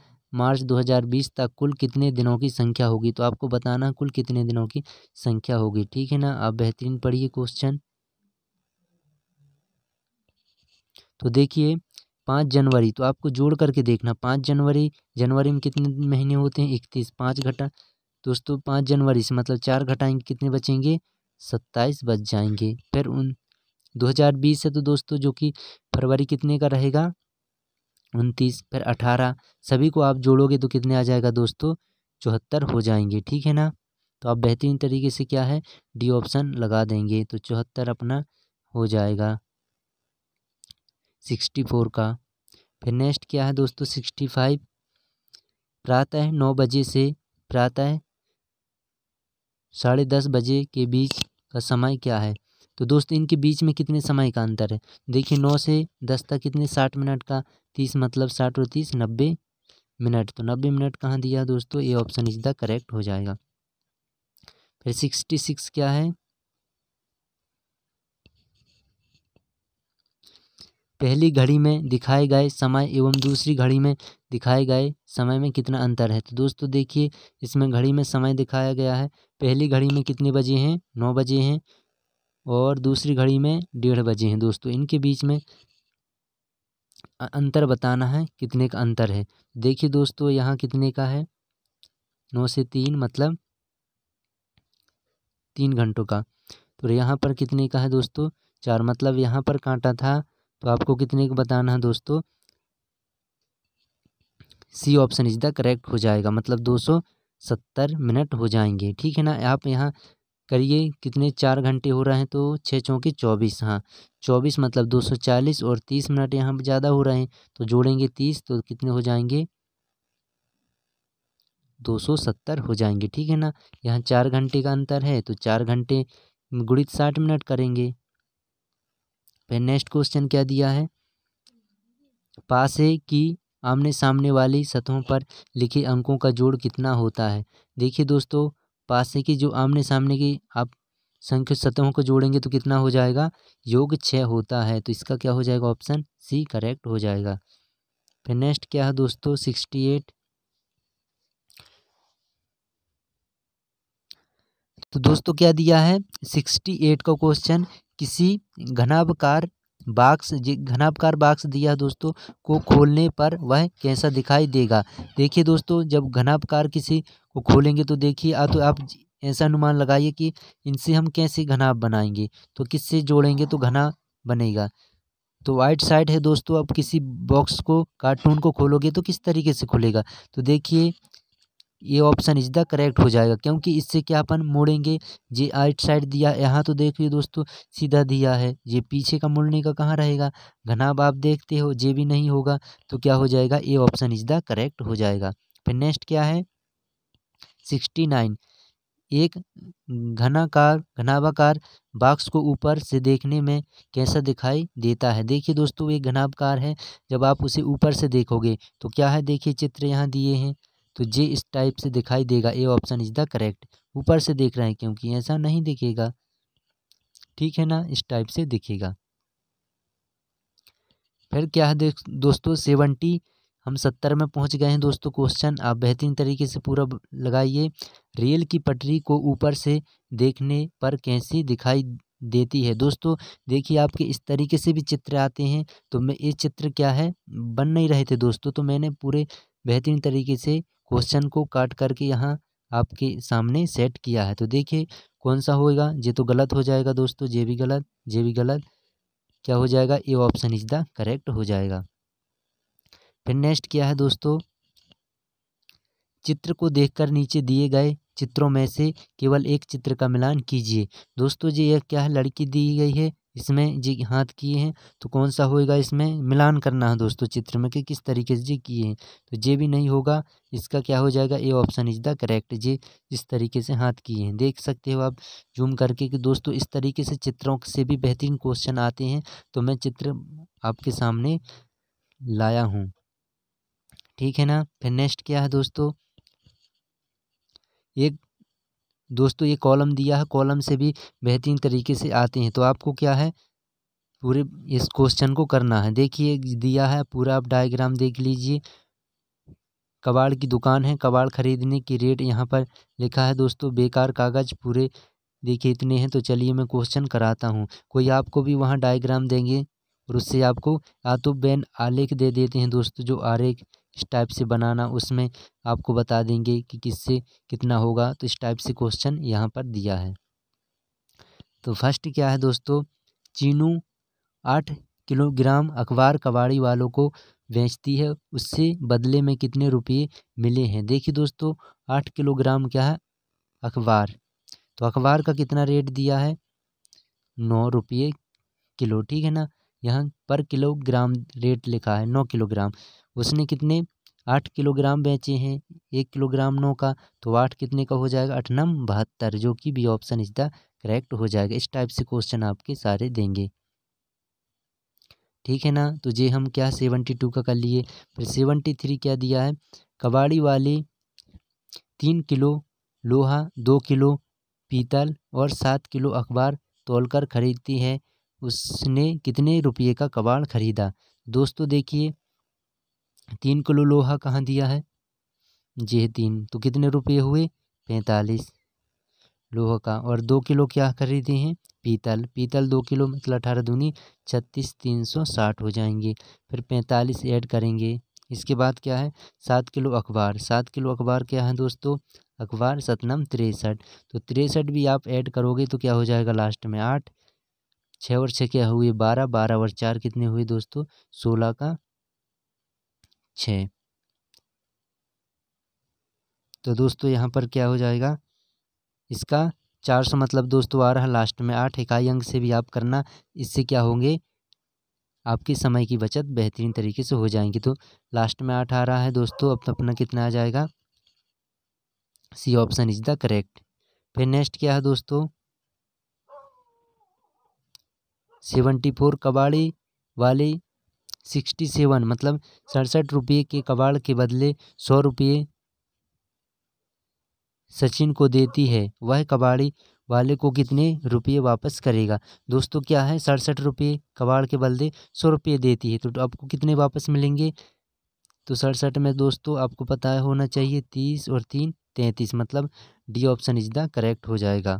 मार्च दो हजार बीस तक कुल कितने दिनों की संख्या होगी तो आपको बताना कुल कितने दिनों की संख्या होगी ठीक है ना आप बेहतरीन पढ़िए क्वेश्चन तो देखिए पाँच जनवरी तो आपको जोड़ करके देखना पाँच जनवरी जनवरी में कितने महीने होते हैं इकतीस पाँच घटा दोस्तों पाँच जनवरी से मतलब चार घटाएंगे कितने बचेंगे सत्ताईस बच जाएंगे फिर उन 2020 है तो दोस्तों जो कि फरवरी कितने का रहेगा उनतीस फिर अठारह सभी को आप जोड़ोगे तो कितने आ जाएगा दोस्तों चौहत्तर हो जाएंगे ठीक है ना तो आप बेहतरीन तरीके से क्या है डी ऑप्शन लगा देंगे तो चौहत्तर अपना हो जाएगा सिक्सटी फोर का फिर नेक्स्ट क्या है दोस्तों सिक्सटी फाइव प्रातः नौ बजे से प्रातः साढ़े दस बजे के बीच का समय क्या है तो दोस्तों इनके बीच में कितने समय का अंतर है देखिए नौ से दस तक कितने साठ मिनट का तीस मतलब साठ और तीस नब्बे मिनट तो नब्बे मिनट कहाँ दिया दोस्तों ये ऑप्शन इज द करेक्ट हो जाएगा फिर सिक्सटी सिक्स क्या है पहली घड़ी में दिखाए गए समय एवं दूसरी घड़ी में दिखाए गए समय में कितना अंतर है तो दोस्तों देखिए इसमें घड़ी में समय दिखाया गया है पहली घड़ी में कितने बजे हैं नौ बजे हैं और दूसरी घड़ी में डेढ़ बजे हैं दोस्तों इनके बीच में अंतर बताना है कितने का अंतर है देखिए दोस्तों यहाँ कितने का है नौ से तीन मतलब तीन घंटों का तो यहाँ पर कितने का है दोस्तों चार मतलब यहाँ पर कांटा था तो आपको कितने को बताना है दोस्तों C option is the correct हो जाएगा मतलब दो सौ सत्तर मिनट हो जाएंगे ठीक है ना आप यहाँ करिए कितने चार घंटे हो रहे हैं तो छः चौके चौबीस हाँ चौबीस मतलब दो सौ चालीस और तीस मिनट यहाँ पर ज़्यादा हो रहे हैं तो जोड़ेंगे तीस तो कितने हो जाएंगे दो सौ सत्तर हो जाएंगे ठीक है ना यहाँ चार घंटे का अंतर है तो चार घंटे गुड़ित साठ मिनट करेंगे फिर नेक्स्ट क्वेश्चन क्या दिया है पास है कि आमने सामने वाली सतहों पर लिखे अंकों का जोड़ कितना होता है देखिए दोस्तों पास है कि जो आमने सामने की आप संख्या सतहों को जोड़ेंगे तो कितना हो जाएगा योग छः होता है तो इसका क्या हो जाएगा ऑप्शन सी करेक्ट हो जाएगा फिर नेक्स्ट क्या है दोस्तों सिक्सटी एट तो दोस्तों क्या दिया है सिक्सटी एट का क्वेश्चन किसी घनाबकार बाक्स घनाबकार बाक्स दिया दोस्तों को खोलने पर वह कैसा दिखाई देगा देखिए दोस्तों जब घनाबकार किसी को खोलेंगे तो देखिए आ तो आप ऐसा अनुमान लगाइए कि इनसे हम कैसे घनाब बनाएंगे तो किससे जोड़ेंगे तो घना बनेगा तो वाइट साइड है दोस्तों आप किसी बॉक्स को कार्टून को खोलोगे तो किस तरीके से खुलेगा तो देखिए ये ऑप्शन इज द करेक्ट हो जाएगा क्योंकि इससे क्या अपन मोड़ेंगे ये आइट साइड दिया यहाँ तो देख देखिए दोस्तों सीधा दिया है ये पीछे का मोड़ने का कहाँ रहेगा घनाब आप देखते हो ये भी नहीं होगा तो क्या हो जाएगा ये ऑप्शन इज द करेक्ट हो जाएगा फिर नेक्स्ट क्या है सिक्सटी नाइन एक घनाकार घनाभाकार बाक्स को ऊपर से देखने में कैसा दिखाई देता है देखिए दोस्तों एक घनाबकार है जब आप उसे ऊपर से देखोगे तो क्या है देखिए चित्र यहाँ दिए हैं तो जे इस टाइप से दिखाई देगा A option is the correct ऊपर से देख रहे हैं क्योंकि ऐसा नहीं दिखेगा ठीक है ना इस टाइप से दिखेगा फिर क्या है दोस्तों सेवेंटी हम सत्तर में पहुंच गए हैं दोस्तों क्वेश्चन आप बेहतरीन तरीके से पूरा लगाइए रेल की पटरी को ऊपर से देखने पर कैसी दिखाई देती है दोस्तों देखिए आपके इस तरीके से भी चित्र आते हैं तो मैं ये चित्र क्या है बन नहीं रहे थे दोस्तों तो मैंने पूरे बेहतरीन तरीके से क्वेश्चन को काट करके यहाँ आपके सामने सेट किया है तो देखिए कौन सा होएगा ये तो गलत हो जाएगा दोस्तों ये भी गलत ये भी गलत क्या हो जाएगा ये ऑप्शन इज द करेक्ट हो जाएगा फिर नेक्स्ट क्या है दोस्तों चित्र को देखकर नीचे दिए गए चित्रों में से केवल एक चित्र का मिलान कीजिए दोस्तों जी यह क्या है लड़की दी गई है इसमें जी हाथ किए हैं तो कौन सा होएगा इसमें मिलान करना है दोस्तों चित्र में कि किस तरीके से जी किए हैं तो जे भी नहीं होगा इसका क्या हो जाएगा A option is the correct जे इस तरीके से हाथ किए हैं देख सकते हो आप जूम करके कि दोस्तों इस तरीके से चित्रों से भी बेहतरीन क्वेश्चन आते हैं तो मैं चित्र आपके सामने लाया हूँ ठीक है ना फिर नेक्स्ट क्या है दोस्तों एक दोस्तों ये कॉलम दिया है कॉलम से भी बेहतरीन तरीके से आते हैं तो आपको क्या है पूरे इस क्वेश्चन को करना है देखिए दिया है पूरा आप डायग्राम देख लीजिए कबाड़ की दुकान है कबाड़ ख़रीदने की रेट यहाँ पर लिखा है दोस्तों बेकार कागज़ पूरे देखिए इतने हैं तो चलिए मैं क्वेश्चन कराता हूँ कोई आपको भी वहाँ डायग्राम देंगे और उससे आपको या तो बैन आलेख दे देते हैं दोस्तों जो आरेख इस टाइप से बनाना उसमें आपको बता देंगे कि किससे कितना होगा तो इस टाइप से क्वेश्चन यहाँ पर दिया है तो फर्स्ट क्या है दोस्तों चीनू आठ किलोग्राम अखबार कबाड़ी वालों को बेचती है उससे बदले में कितने रुपये मिले हैं देखिए दोस्तों आठ किलोग्राम क्या है अखबार तो अखबार का कितना रेट दिया है नौ रुपये किलो ठीक है ना यहाँ पर किलोग्राम रेट लिखा है नौ किलोग्राम उसने कितने आठ किलोग्राम बेचे हैं एक किलोग्राम नौ का तो आठ कितने का हो जाएगा आठ नम बहत्तर जो कि B option is the correct हो जाएगा इस टाइप से क्वेश्चन आपके सारे देंगे ठीक है ना तो ये हम क्या सेवनटी टू का कर लिए फिर सेवनटी थ्री क्या दिया है कबाड़ी वाले तीन किलो लोहा दो किलो पीतल और सात किलो अखबार तोलकर खरीदती है उसने कितने रुपये का कबाड़ खरीदा दोस्तों देखिए तीन किलो लोहा कहाँ दिया है जी तीन तो कितने रुपये हुए पैंतालीस लोहा का और दो किलो क्या खरीदे हैं पीतल पीतल दो किलो मतलब अठारह दूनी छत्तीस तीन सौ साठ हो जाएंगे फिर पैंतालीस ऐड करेंगे इसके बाद क्या है सात किलो अखबार सात किलो अखबार क्या है दोस्तों अखबार सतनम तिरसठ तो तिरसठ भी आप ऐड करोगे तो क्या हो जाएगा लास्ट में आठ छः और छः क्या हुए बारह बारह और चार कितने हुए दोस्तों सोलह का छः तो दोस्तों यहाँ पर क्या हो जाएगा इसका चार सौ मतलब दोस्तों आ रहा लास्ट में आठ इकाई अंक से भी आप करना इससे क्या होंगे आपके समय की बचत बेहतरीन तरीके से हो जाएंगी तो लास्ट में आठ आ रहा है दोस्तों अब अपना कितना आ जाएगा C option is the correct फिर नेक्स्ट क्या है दोस्तों सेवेंटी फोर कबाड़ी वाली सिक्सटी सेवन मतलब सड़सठ रुपये के कबाड़ के बदले सौ रुपये सचिन को देती है वह कबाड़ी वाले को कितने रुपये वापस करेगा दोस्तों क्या है सड़सठ रुपये कबाड़ के बदले सौ रुपये देती है तो आपको कितने वापस मिलेंगे तो सड़सठ में दोस्तों आपको पता होना चाहिए तीस और तीन तैंतीस मतलब D option is the correct हो जाएगा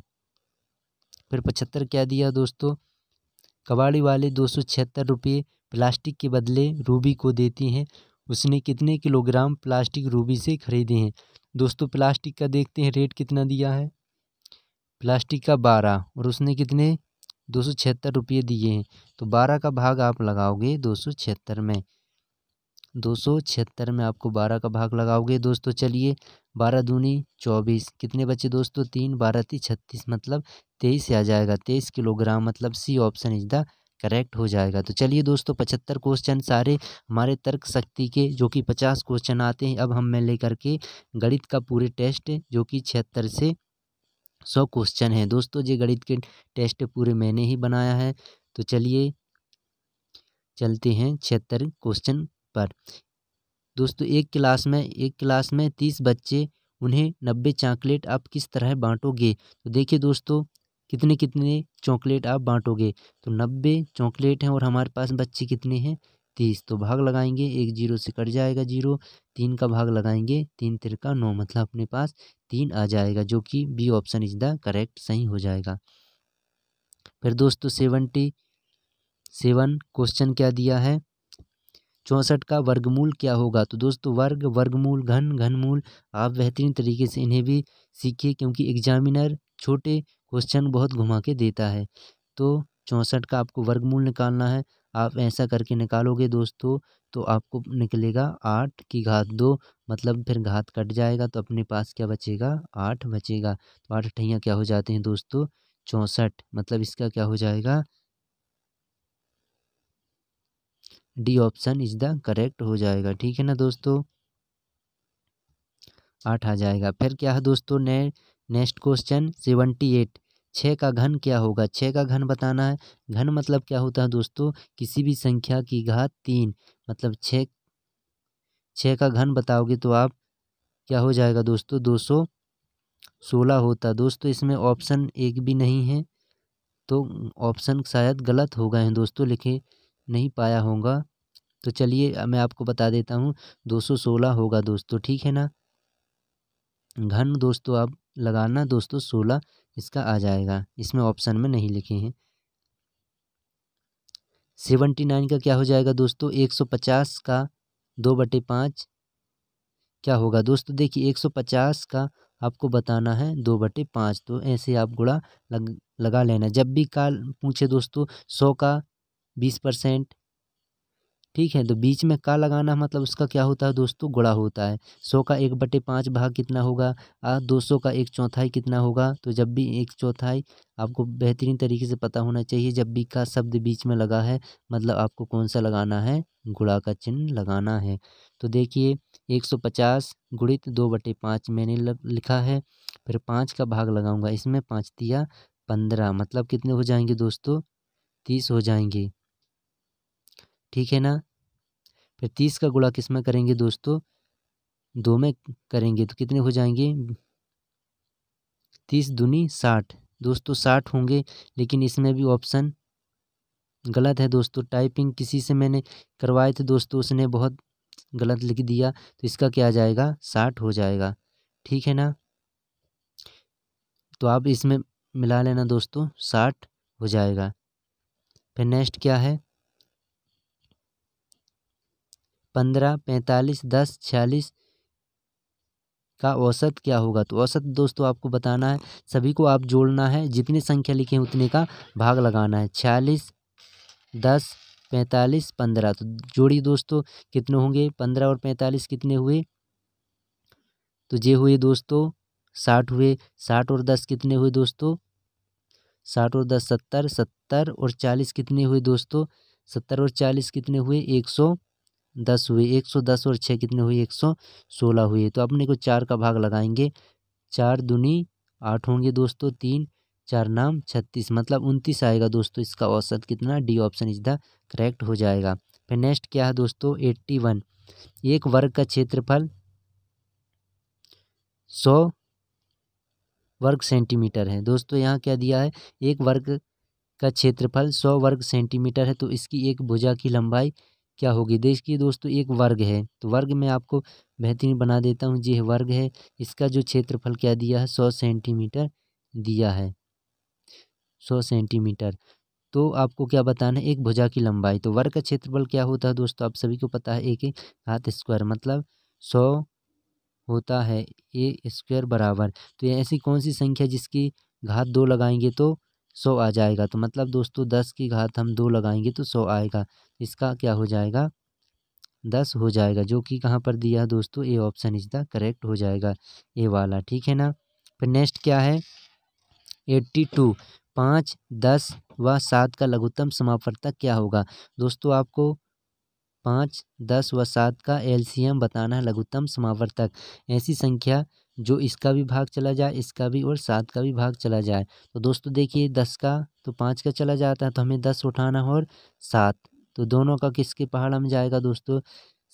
फिर पचहत्तर क्या दिया दोस्तों कबाड़ी वाले दो सौ छिहत्तर रुपये प्लास्टिक के बदले रूबी को देती हैं उसने कितने किलोग्राम प्लास्टिक रूबी से खरीदे हैं दोस्तों प्लास्टिक का देखते हैं रेट कितना दिया है प्लास्टिक का बारह और उसने कितने दो सौ छिहत्तर रुपये दिए हैं तो बारह का भाग आप लगाओगे दो सौ छिहत्तर में दो सौ छिहत्तर में आपको बारह का भाग लगाओगे दोस्तों चलिए बारह दूनी चौबीस कितने बचे दोस्तों तीन बारह ती छत्तीस मतलब तेईस आ जाएगा तेईस किलोग्राम मतलब C option is the correct हो जाएगा तो चलिए दोस्तों पचहत्तर क्वेश्चन सारे हमारे तर्क शक्ति के जो कि पचास क्वेश्चन आते हैं अब हम मैं लेकर के गणित का पूरे टेस्ट जो कि छिहत्तर से सौ क्वेश्चन है दोस्तों ये गणित के टेस्ट पूरे मैंने ही बनाया है तो चलिए चलते हैं छिहत्तर क्वेश्चन पर दोस्तों एक क्लास में एक क्लास में तीस बच्चे उन्हें नब्बे चॉकलेट आप किस तरह बांटोगे तो देखिए दोस्तों कितने कितने चॉकलेट आप बांटोगे तो नब्बे चॉकलेट हैं और हमारे पास बच्चे कितने हैं तीस तो भाग लगाएंगे एक जीरो से कट जाएगा जीरो तीन का भाग लगाएंगे तीन तिर का नौ मतलब अपने पास तीन आ जाएगा जो कि B option is the correct सही हो जाएगा फिर दोस्तों सेवेंटी सेवन क्वेश्चन क्या दिया है चौंसठ का वर्गमूल क्या होगा तो दोस्तों वर्ग वर्गमूल घन घनमूल आप बेहतरीन तरीके से इन्हें भी सीखिए क्योंकि एग्जामिनर छोटे क्वेश्चन बहुत घुमा के देता है तो चौंसठ का आपको वर्गमूल निकालना है आप ऐसा करके निकालोगे दोस्तों तो आपको निकलेगा आठ की घात दो मतलब फिर घात कट जाएगा तो अपने पास क्या बचेगा आठ बचेगा तो आठ अठैया क्या हो जाते हैं दोस्तों चौंसठ मतलब इसका क्या हो जाएगा D option is the correct हो जाएगा ठीक है ना दोस्तों आठ आ जाएगा फिर क्या है दोस्तों ने नेक्स्ट क्वेश्चन सेवेंटी एट छः का घन क्या होगा छः का घन बताना है घन मतलब क्या होता है दोस्तों किसी भी संख्या की घात तीन मतलब छः छः का घन बताओगे तो आप क्या हो जाएगा दोस्तों दो सौ सोलह होता है दोस्तों इसमें ऑप्शन एक भी नहीं है तो ऑप्शन शायद गलत हो गए हैं दोस्तों लिखे नहीं पाया होगा तो चलिए मैं आपको बता देता हूँ दो सौ सोलह होगा दोस्तों ठीक है ना घन दोस्तों आप लगाना दोस्तों सोलह इसका आ जाएगा इसमें ऑप्शन में नहीं लिखे हैं सेवेंटी नाइन का क्या हो जाएगा दोस्तों एक सौ पचास का दो बटे पाँच क्या होगा दोस्तों देखिए एक सौ पचास का आपको बताना है दो बटे पाँच तो ऐसे आप गुड़ा लग लगा लेना जब भी काल पूछे दोस्तों सौ का बीस परसेंट ठीक है तो बीच में का लगाना मतलब उसका क्या होता है दोस्तों गुणा होता है सौ का एक बटे पाँच भाग कितना होगा और दो सौ का एक चौथाई कितना होगा तो जब भी एक चौथाई आपको बेहतरीन तरीके से पता होना चाहिए जब भी का शब्द बीच में लगा है मतलब आपको कौन सा लगाना है गुड़ा का चिन्ह लगाना है तो देखिए एक सौ पचास गुणित दो बटे पाँच मैंने लिखा है फिर पाँच का भाग लगाऊंगा इसमें पाँच दिया पंद्रह मतलब कितने हो जाएंगे दोस्तों तीस हो जाएंगे ठीक है ना फिर तीस का गुणा किस में करेंगे दोस्तों दो में करेंगे तो कितने हो जाएंगे तीस दूनी साठ दोस्तों साठ होंगे लेकिन इसमें भी ऑप्शन गलत है दोस्तों टाइपिंग किसी से मैंने करवाए थे दोस्तों उसने बहुत गलत लिख दिया तो इसका क्या आ जाएगा साठ हो जाएगा ठीक है ना तो आप इसमें मिला लेना दोस्तों साठ हो जाएगा फिर नेक्स्ट क्या है पंद्रह पैंतालीस दस छियालीस का औसत क्या होगा तो औसत दोस्तों आपको बताना है सभी को आप जोड़ना है जितनी संख्या लिखे उतने का भाग लगाना है छियालीस दस पैंतालीस पंद्रह तो जोड़िए दोस्तों कितने होंगे पंद्रह और पैंतालीस कितने हुए तो ये हुए दोस्तों साठ हुए साठ और दस कितने हुए दोस्तों साठ और दस सत्तर सत्तर और चालीस कितने हुए दोस्तों सत्तर और चालीस कितने हुए एक सौ दस हुए एक सौ दस और छः कितने हुए एक सौ सोलह हुए तो अपने को चार का भाग लगाएंगे चार दुनी आठ होंगे दोस्तों तीन चार नाम छत्तीस मतलब उनतीस आएगा दोस्तों इसका औसत कितना D option is the correct हो जाएगा फिर नेक्स्ट क्या है दोस्तों एट्टी वन एक वर्ग का क्षेत्रफल सौ वर्ग सेंटीमीटर है दोस्तों यहाँ क्या दिया है एक वर्ग का क्षेत्रफल सौ वर्ग सेंटीमीटर है तो इसकी एक भुजा की लंबाई क्या होगी देखिए दोस्तों एक वर्ग है तो वर्ग में आपको बेहतरीन बना देता हूँ जी वर्ग है इसका जो क्षेत्रफल क्या दिया है सौ सेंटीमीटर दिया है सौ सेंटीमीटर तो आपको क्या बताना है एक भुजा की लंबाई तो वर्ग का क्षेत्रफल क्या होता है दोस्तों आप सभी को पता है एक हाथ स्क्वायर मतलब सौ होता है ए स्क्वायर बराबर तो ऐसी कौन सी संख्या जिसकी घात दो लगाएंगे तो सौ आ जाएगा तो मतलब दोस्तों दस की घात हम दो लगाएंगे तो सौ आएगा इसका क्या हो जाएगा दस हो जाएगा जो कि कहाँ पर दिया दोस्तों A option is the correct हो जाएगा ए वाला ठीक है ना फिर नेक्स्ट क्या है एट्टी टू पाँच दस व सात का लघुत्तम समापवर्तक क्या होगा दोस्तों आपको पाँच दस व सात का एलसीएम बताना है लघुत्तम समावर्तक ऐसी संख्या जो इसका भी भाग चला जाए इसका भी और सात का भी भाग चला जाए तो दोस्तों देखिए दस का तो पाँच का चला जाता है तो हमें दस उठाना और सात तो दोनों का किसके पहाड़ में जाएगा दोस्तों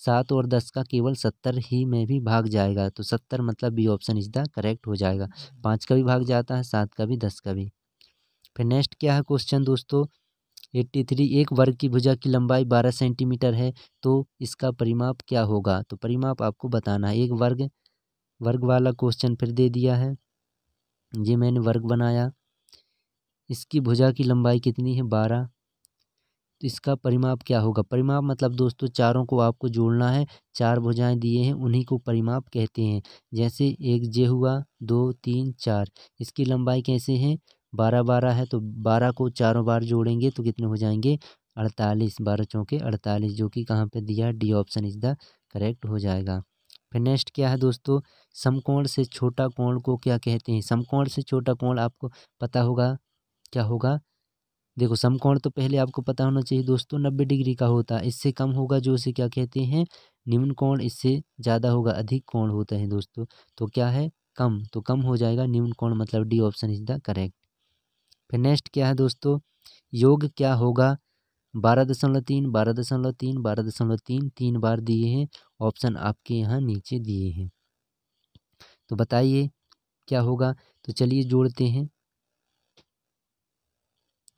सात और दस का केवल सत्तर ही में भी भाग जाएगा तो सत्तर मतलब B option is the correct हो जाएगा पाँच का भी भाग जाता है सात का भी दस का भी फिर नेक्स्ट क्या है क्वेश्चन दोस्तों एट्टी थ्री एक वर्ग की भुजा की लंबाई बारह सेंटीमीटर है तो इसका परिमाप क्या होगा तो परिमाप आपको बताना है एक वर्ग वर्ग वाला क्वेश्चन फिर दे दिया है ये मैंने वर्ग बनाया इसकी भुजा की लंबाई कितनी है बारह तो इसका परिमाप क्या होगा परिमाप मतलब दोस्तों चारों को आपको जोड़ना है चार भुजाएं दिए हैं उन्हीं को परिमाप कहते हैं जैसे एक जे हुआ दो तीन चार इसकी लंबाई कैसे है बारह बारह है तो बारह को चारों बार जोड़ेंगे तो कितने हो जाएंगे अड़तालीस बारह चौके अड़तालीस जो कि कहाँ पर दिया D option is the correct हो जाएगा फिर नेक्स्ट क्या है दोस्तों समकोण से छोटा कोण को क्या कहते हैं समकोण से छोटा कोण आपको पता होगा क्या होगा देखो समकोण तो पहले आपको पता होना चाहिए दोस्तों नब्बे डिग्री का होता है इससे कम होगा जो इसे क्या कहते हैं निम्न कोण इससे ज़्यादा होगा अधिक कोण होता है दोस्तों तो क्या है कम तो कम हो जाएगा निम्न कोण मतलब D option is the correct फिर नेक्स्ट क्या है दोस्तों योग क्या होगा बारह दशमलव तीन बारह दशमलव तीन बारह दशमलव तीन तीन बार दिए हैं ऑप्शन आपके यहाँ नीचे दिए हैं तो बताइए क्या होगा तो चलिए जोड़ते हैं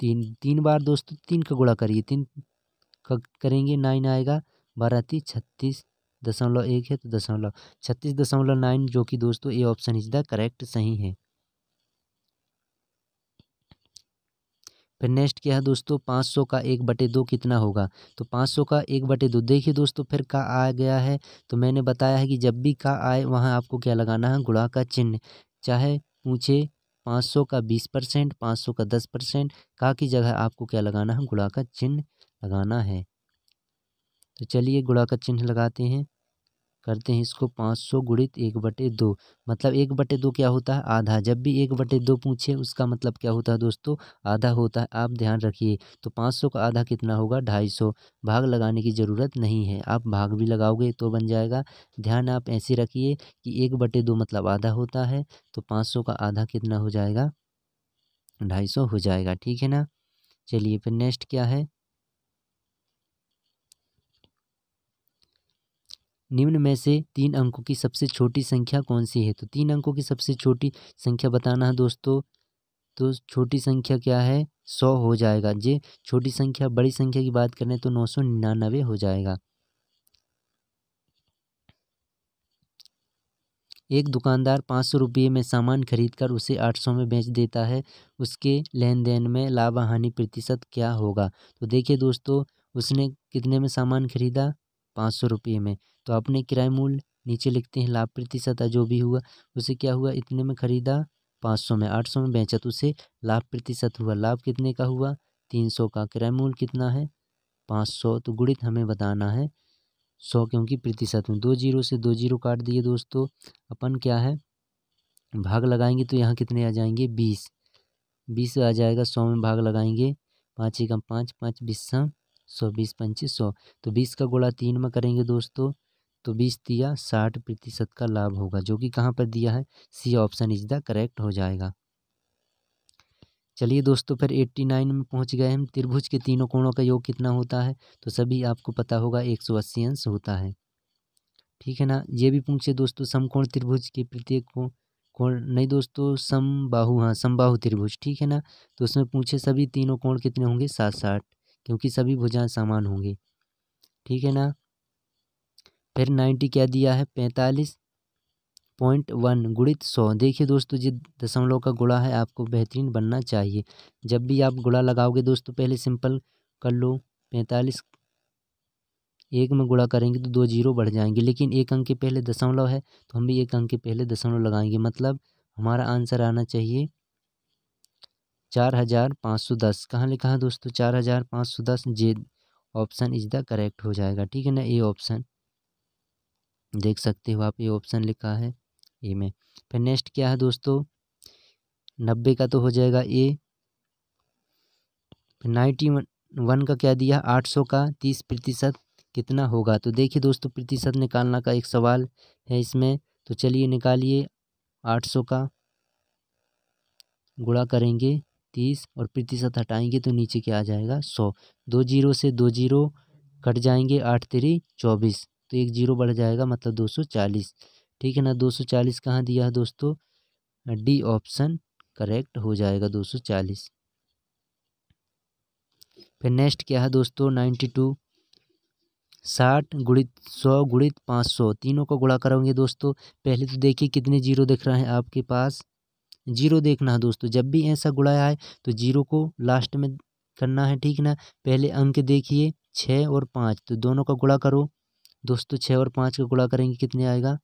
तीन तीन बार दोस्तों तीन का गुणा करिए तीन का करेंगे नाइन आएगा बारह तीस छत्तीस दशमलव एक है तो दशमलव छत्तीस दशमलव नाइन जो कि दोस्तों ये ऑप्शन इज द करेक्ट सही है फिर नेक्स्ट क्या है दोस्तों पाँच सौ का एक बटे दो कितना होगा तो पाँच सौ का एक बटे दो देखिए दोस्तों फिर का आ गया है तो मैंने बताया है कि जब भी का आए वहाँ आपको क्या लगाना है गुणा का चिन्ह चाहे पूछे पाँच सौ का बीस परसेंट पाँच सौ का दस परसेंट का की जगह आपको क्या लगाना है गुणा का चिन्ह लगाना है तो चलिए गुणा का चिन्ह लगाते हैं करते हैं इसको पाँच सौ गुणित एक बटे दो मतलब एक बटे दो क्या होता है आधा जब भी एक बटे दो पूछे उसका मतलब क्या होता है दोस्तों आधा होता है आप ध्यान रखिए तो पाँच सौ का आधा कितना होगा ढाई सौ भाग लगाने की ज़रूरत नहीं है आप भाग भी लगाओगे तो बन जाएगा ध्यान आप ऐसे रखिए कि एक बटे दो मतलब आधा होता है तो पाँच सौ का आधा कितना हो जाएगा ढाई सौ हो जाएगा ठीक है ना चलिए फिर नेक्स्ट क्या है निम्न में से तीन अंकों की सबसे छोटी संख्या कौन सी है तो तीन अंकों की सबसे छोटी संख्या बताना है दोस्तों तो छोटी संख्या क्या है सौ हो जाएगा जे छोटी संख्या बड़ी संख्या की बात करें तो नौ सौ निन्यानवे हो जाएगा एक दुकानदार पाँच सौ रुपये में सामान खरीदकर उसे आठ सौ में बेच देता है उसके लेन देन में लाभ हानि प्रतिशत क्या होगा तो देखिए दोस्तों उसने कितने में सामान खरीदा पाँच सौ रुपये में तो आपने किराए मूल्य नीचे लिखते हैं लाभ प्रतिशत जो भी हुआ उसे क्या हुआ इतने में खरीदा पाँच सौ में आठ सौ में बेचा तो उसे लाभ प्रतिशत हुआ लाभ कितने का हुआ तीन सौ का किराए मूल्य कितना है पाँच सौ तो गुणित हमें बताना है सौ क्योंकि प्रतिशत में दो जीरो से दो जीरो काट दिए दोस्तों अपन क्या है भाग लगाएंगे तो यहाँ कितने आ जाएंगे बीस बीस आ जाएगा सौ में भाग लगाएंगे पाँच एकम पाँच पाँच बीस सौ बीस पंचीस सौ तो बीस का गोला तीन में करेंगे दोस्तों तो बीस दिया साठ प्रतिशत का लाभ होगा जो कि कहाँ पर दिया है C option is the correct हो जाएगा चलिए दोस्तों फिर एट्टी नाइन में पहुंच गए हम त्रिभुज के तीनों कोणों का योग कितना होता है तो सभी आपको पता होगा एक सौ अस्सी अंश होता है ठीक है ना ये भी पूछे दोस्तों समकोण त्रिभुज के प्रत्येक कोण कोण नहीं दोस्तों समबाहु हाँ समबाहु त्रिभुज ठीक है ना तो उसमें पूछे सभी तीनों कोण कितने होंगे सात साठ क्योंकि सभी भुजाएं समान होंगे ठीक है ना फिर नाइन्टी क्या दिया है पैंतालीस पॉइंट वन गुणित सौ देखिए दोस्तों जी दशमलव का गुड़ा है आपको बेहतरीन बनना चाहिए जब भी आप गुड़ा लगाओगे दोस्तों पहले सिंपल कर लो पैंतालीस एक में गुड़ा करेंगे तो दो जीरो बढ़ जाएंगे लेकिन एक अंक के पहले दशमलव है तो हम भी एक अंक के पहले दशमलव लगाएंगे मतलब हमारा आंसर आना चाहिए चार हज़ार पाँच सौ दस कहाँ लिखा है दोस्तों चार हज़ार पाँच सौ दस जे ऑप्शन इज द करेक्ट हो जाएगा ठीक है ना ए ऑप्शन देख सकते हो आप ये ऑप्शन लिखा है ए में फिर नेक्स्ट क्या है दोस्तों नब्बे का तो हो जाएगा ए फिर नाइन्टी वन का क्या दिया आठ सौ का तीस प्रतिशत कितना होगा तो देखिए दोस्तों प्रतिशत निकालना का एक सवाल है इसमें तो चलिए निकालिए आठ सौ का गुड़ा करेंगे तीस और प्रतिशत हटाएंगे तो नीचे क्या आ जाएगा सौ दो जीरो से दो जीरो कट जाएंगे आठ तेरी चौबीस तो एक जीरो बढ़ जाएगा मतलब दो सौ चालीस ठीक है ना दो सौ चालीस कहाँ दिया है दोस्तों डी ऑप्शन करेक्ट हो जाएगा दो सौ चालीस फिर नेक्स्ट क्या है दोस्तों नाइन्टी टू साठ गुणित सौ गुणित पाँच सौ तीनों को गुणा करोगे दोस्तों पहले तो देखिए कितने जीरो दिख रहे हैं आपके पास जीरो देखना है दोस्तों जब भी ऐसा गुड़ाया है तो जीरो को लास्ट में करना है ठीक ना पहले अंक देखिए छः और पाँच तो दोनों का गुड़ा करो दोस्तों छः और पाँच का गुणा करेंगे कितने आएगा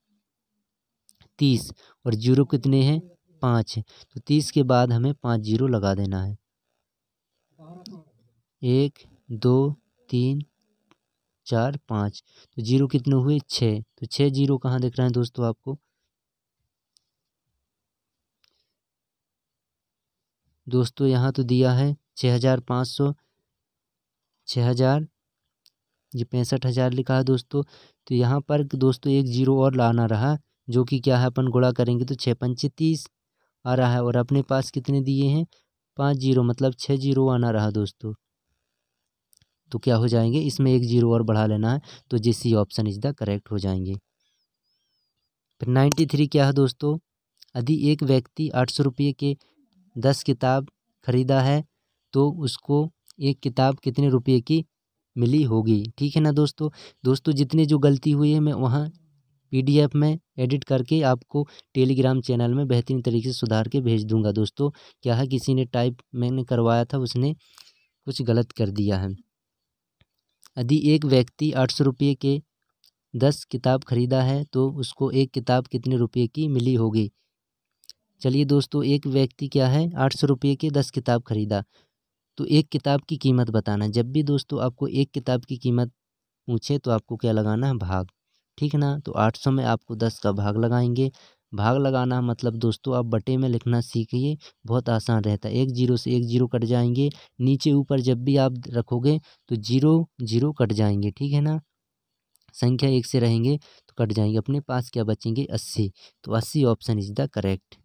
तीस और जीरो कितने हैं पाँच है तो तीस के बाद हमें पाँच जीरो लगा देना है एक दो तीन चार पाँच तो जीरो कितने हुए छः तो छः जीरो कहाँ देख रहे हैं दोस्तों आपको दोस्तों यहाँ तो दिया है छः हज़ार पाँच सौ छः हज़ार ये पैंसठ हज़ार लिखा है दोस्तों तो यहाँ पर दोस्तों एक जीरो और लाना रहा जो कि क्या है अपन गुणा करेंगे तो छः पंचे तीस आ रहा है और अपने पास कितने दिए हैं पाँच जीरो मतलब छः जीरो आना रहा दोस्तों तो क्या हो जाएंगे इसमें एक जीरो और बढ़ा लेना है तो जे C option is the correct हो जाएंगे फिर नाइन्टी थ्री क्या है दोस्तों यदि एक व्यक्ति आठ सौ रुपये के दस किताब खरीदा है तो उसको एक किताब कितने रुपये की मिली होगी ठीक है ना दोस्तों दोस्तों जितने जो गलती हुई है मैं वहाँ पीडीएफ में एडिट करके आपको टेलीग्राम चैनल में बेहतरीन तरीके से सुधार के भेज दूंगा दोस्तों क्या है किसी ने टाइप मैंने करवाया था उसने कुछ गलत कर दिया है यदि एक व्यक्ति आठ सौ रुपये के दस किताब खरीदा है तो उसको एक किताब कितने रुपये की मिली होगी चलिए दोस्तों एक व्यक्ति क्या है आठ सौ रुपये के दस किताब खरीदा तो एक किताब की कीमत बताना जब भी दोस्तों आपको एक किताब की कीमत पूछे तो आपको क्या लगाना है भाग ठीक है ना तो आठ सौ में आपको दस का भाग लगाएंगे भाग लगाना मतलब दोस्तों आप बटे में लिखना सीखिए बहुत आसान रहता है एक जीरो से एक जीरो कट जाएंगे नीचे ऊपर जब भी आप रखोगे तो जीरो जीरो कट जाएंगे ठीक है ना संख्या एक से रहेंगे तो कट जाएंगे अपने पास क्या बचेंगे अस्सी तो अस्सी ऑप्शन इज द करेक्ट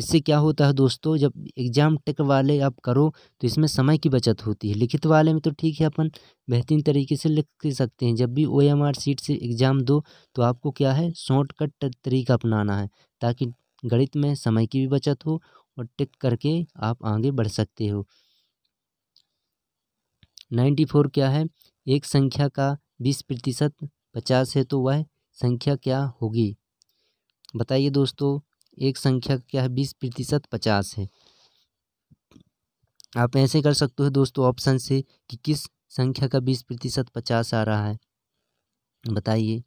इससे क्या होता है दोस्तों जब एग्ज़ाम टेक वाले आप करो तो इसमें समय की बचत होती है लिखित वाले में तो ठीक है अपन बेहतरीन तरीके से लिख सकते हैं जब भी ओ एम आर सीट से एग्ज़ाम दो तो आपको क्या है शॉर्ट कट तरीका अपनाना है ताकि गणित में समय की भी बचत हो और टिक करके आप आगे बढ़ सकते हो नाइन्टी फोर क्या है एक संख्या का बीस प्रतिशत पचास है तो वह संख्या क्या होगी बताइए दोस्तों एक संख्या क्या है बीस प्रतिशत पचास है आप ऐसे कर सकते हो दोस्तों ऑप्शन से कि किस संख्या का बीस प्रतिशत पचास आ रहा है बताइए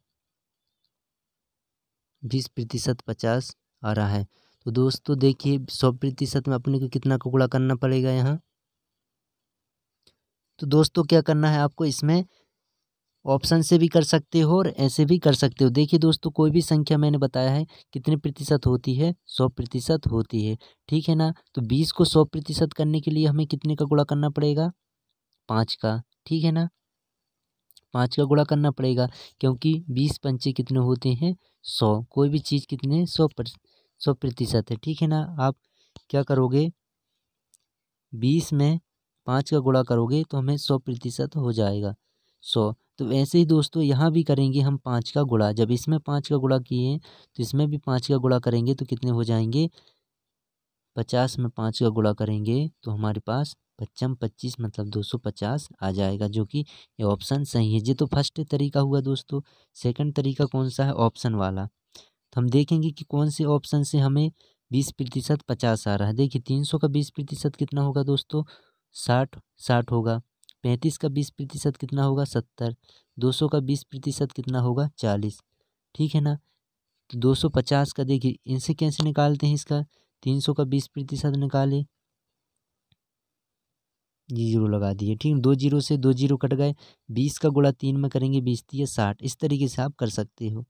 बीस प्रतिशत पचास आ रहा है तो दोस्तों देखिए सौ प्रतिशत में अपने को कितना कुकड़ा करना पड़ेगा यहाँ तो दोस्तों क्या करना है आपको इसमें ऑप्शन से भी कर सकते हो और ऐसे भी कर सकते हो देखिए दोस्तों कोई भी संख्या मैंने बताया है कितने प्रतिशत होती है सौ प्रतिशत होती है ठीक है ना तो बीस को सौ प्रतिशत करने के लिए हमें कितने का गुणा करना पड़ेगा पाँच का ठीक है ना पाँच का गुणा करना पड़ेगा क्योंकि बीस पंचे कितने होते हैं सौ कोई भी चीज़ कितने सौ पर सौ प्रतिशत है ठीक है ना आप क्या करोगे बीस में पाँच का गुणा करोगे तो हमें सौ प्रतिशत हो जाएगा सौ तो वैसे ही दोस्तों यहाँ भी करेंगे हम पाँच का गुड़ा जब इसमें पाँच का गुड़ा किए तो इसमें भी पाँच का गुड़ा करेंगे तो कितने हो जाएंगे पचास में पाँच का गुड़ा करेंगे तो हमारे पास पच्चम पच्चीस मतलब दो सौ पचास आ जाएगा जो कि ये ऑप्शन सही है ये तो फर्स्ट तरीका हुआ दोस्तों सेकंड तरीका कौन सा है ऑप्शन वाला तो हम देखेंगे कि कौन से ऑप्शन से हमें बीस प्रतिशत पचास आ रहा है देखिए तीन सौ का बीस प्रतिशत कितना होगा दोस्तों साठ साठ होगा पैंतीस का बीस प्रतिशत कितना होगा सत्तर दो सौ का बीस प्रतिशत कितना होगा चालीस ठीक है ना तो दो सौ पचास का देखिए इनसे कैसे निकालते हैं इसका तीन सौ का बीस प्रतिशत निकाले जीरो लगा दिए ठीक दो जीरो से दो जीरो कट गए बीस का गुड़ा तीन में करेंगे बीस तीस साठ इस तरीके से आप कर सकते हो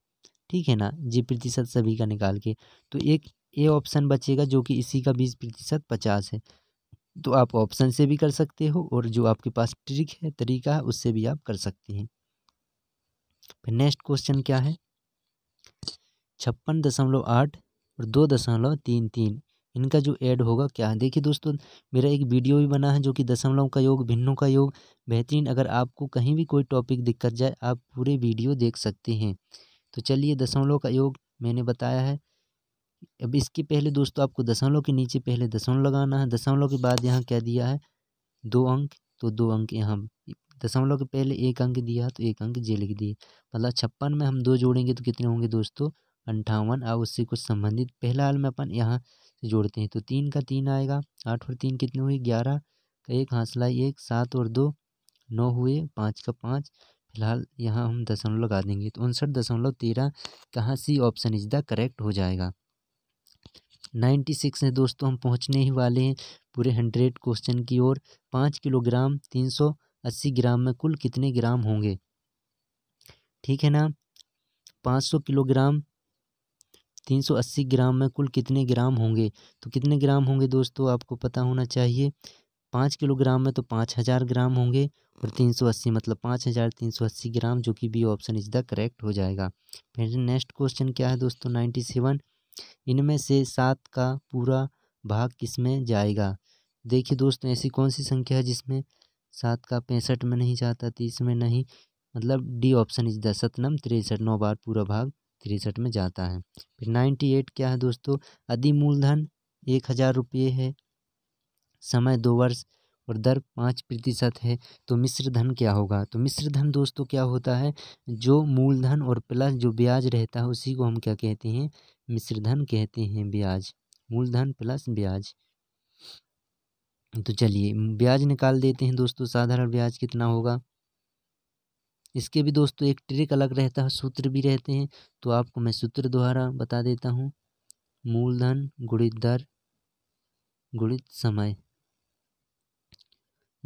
ठीक है ना जी प्रतिशत सभी का निकाल के तो एक ए ऑप्शन बचेगा जो कि इसी का बीस प्रतिशत पचास है तो आप ऑप्शन से भी कर सकते हो और जो आपके पास ट्रिक है तरीका है उससे भी आप कर सकते हैं फिर नेक्स्ट क्वेश्चन क्या है छप्पन दशमलव आठ और दो दशमलव तीन तीन इनका जो ऐड होगा क्या है देखिए दोस्तों मेरा एक वीडियो भी बना है जो कि दशमलव का योग भिन्नों का योग बेहतरीन अगर आपको कहीं भी कोई टॉपिक दिक्कत जाए आप पूरे वीडियो देख सकते हैं तो चलिए दशमलव का योग मैंने बताया है अब इसके पहले दोस्तों आपको दशमलव के नीचे पहले दशमलव लगाना है दशमलव के बाद यहाँ क्या दिया है दो अंक तो दो अंक यहाँ दशमलव के पहले एक अंक दिया तो एक अंक जे लिख दिए मतलब छप्पन में हम दो जोड़ेंगे तो कितने होंगे दोस्तों अंठावन और उससे कुछ संबंधित पहला हाल में अपन यहाँ से जोड़ते हैं तो तीन का तीन आएगा आठ और तीन कितने हुए ग्यारह का एक हाँसला एक सात और दो नौ हुए पाँच का पाँच फिलहाल यहाँ हम दशमलव लगा देंगे तो उनसठ दशमलव तेरह कहाँ C option is the correct हो जाएगा नाइन्टी सिक्स हैं दोस्तों हम पहुंचने ही वाले हैं पूरे हंड्रेड क्वेश्चन की ओर पाँच किलोग्राम तीन सौ अस्सी ग्राम में कुल कितने ग्राम होंगे ठीक है ना पाँच सौ किलोग्राम तीन सौ अस्सी ग्राम में कुल कितने ग्राम होंगे तो कितने ग्राम होंगे दोस्तों आपको पता होना चाहिए पाँच किलोग्राम में तो पाँच हज़ार ग्राम होंगे और तीन सौ अस्सी मतलब पाँच हज़ार तीन सौ अस्सी ग्राम जो कि B option is the correct हो जाएगा फिर नेक्स्ट क्वेश्चन क्या है दोस्तों नाइन्टी सेवन इनमें से सात का पूरा भाग किसमें जाएगा देखिए दोस्तों ऐसी कौन सी संख्या है जिसमें सात का पैंसठ में नहीं जाता तीस में नहीं मतलब डी ऑप्शन इज द सतनम तिरसठ नौ बार पूरा भाग तिरसठ में जाता है फिर नाइन्टी एट क्या है दोस्तों अधि मूलधन एक हज़ार रुपये है समय दो वर्ष और दर पाँच प्रतिशत है तो मिश्र धन क्या होगा तो मिश्र धन दोस्तों क्या होता है जो मूलधन और प्लस जो ब्याज रहता है उसी को हम क्या कहते हैं मिश्रधन कहते हैं ब्याज मूलधन प्लस ब्याज तो चलिए ब्याज निकाल देते हैं दोस्तों साधारण ब्याज कितना होगा इसके भी दोस्तों एक ट्रिक अलग रहता है सूत्र भी रहते हैं तो आपको मैं सूत्र द्वारा बता देता हूँ मूलधन गुणित दर गुणित समय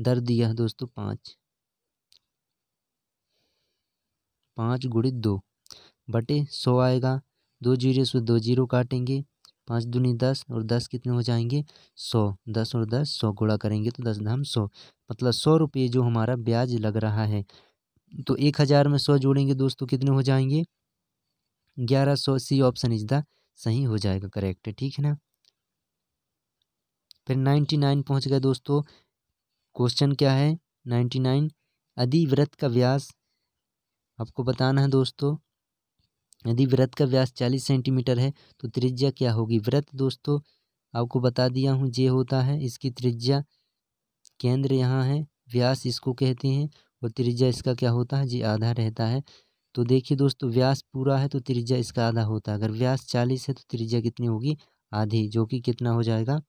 दर दिया है दोस्तों पाँच पाँच गुणित दो बटे सौ आएगा दो जीरो से दो जीरो काटेंगे पाँच दूनी दस और दस कितने हो जाएंगे सौ दस और दस सौ गुड़ा करेंगे तो दस धाम सौ मतलब सौ रुपये जो हमारा ब्याज लग रहा है तो एक हज़ार में सौ जोड़ेंगे दोस्तों कितने हो जाएंगे ग्यारह सौ सी ऑप्शन इज द सही हो जाएगा करेक्ट ठीक है ना फिर नाइन्टी नाइन पहुँच गए दोस्तों क्वेश्चन क्या है नाइन्टी नाइन अधिव्रत का व्यास आपको बताना है दोस्तों यदि व्रत का व्यास चालीस सेंटीमीटर है तो त्रिज्या क्या होगी व्रत दोस्तों आपको बता दिया हूँ जे होता है इसकी त्रिज्या केंद्र यहाँ है व्यास इसको कहते हैं और त्रिज्या इसका क्या होता है जी आधा रहता है तो देखिए दोस्तों व्यास पूरा है तो त्रिज्या इसका आधा होता है अगर व्यास चालीस है तो त्रिज्या कितनी होगी आधी जो कि कितना हो जाएगा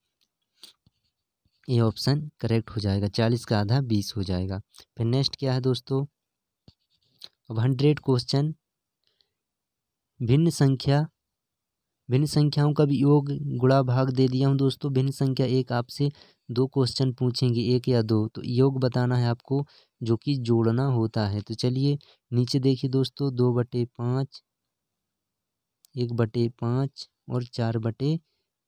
ये ऑप्शन करेक्ट हो जाएगा चालीस का आधा बीस हो जाएगा फिर नेक्स्ट क्या है दोस्तों अब हंड्रेड क्वेश्चन भिन्न संख्या भिन्न संख्याओं का भी योग गुणा भाग दे दिया हूँ दोस्तों भिन्न संख्या एक आपसे दो क्वेश्चन पूछेंगे एक या दो तो योग बताना है आपको जो कि जोड़ना होता है तो चलिए नीचे देखिए दोस्तों दो बटे पाँच एक बटे पाँच और चार बटे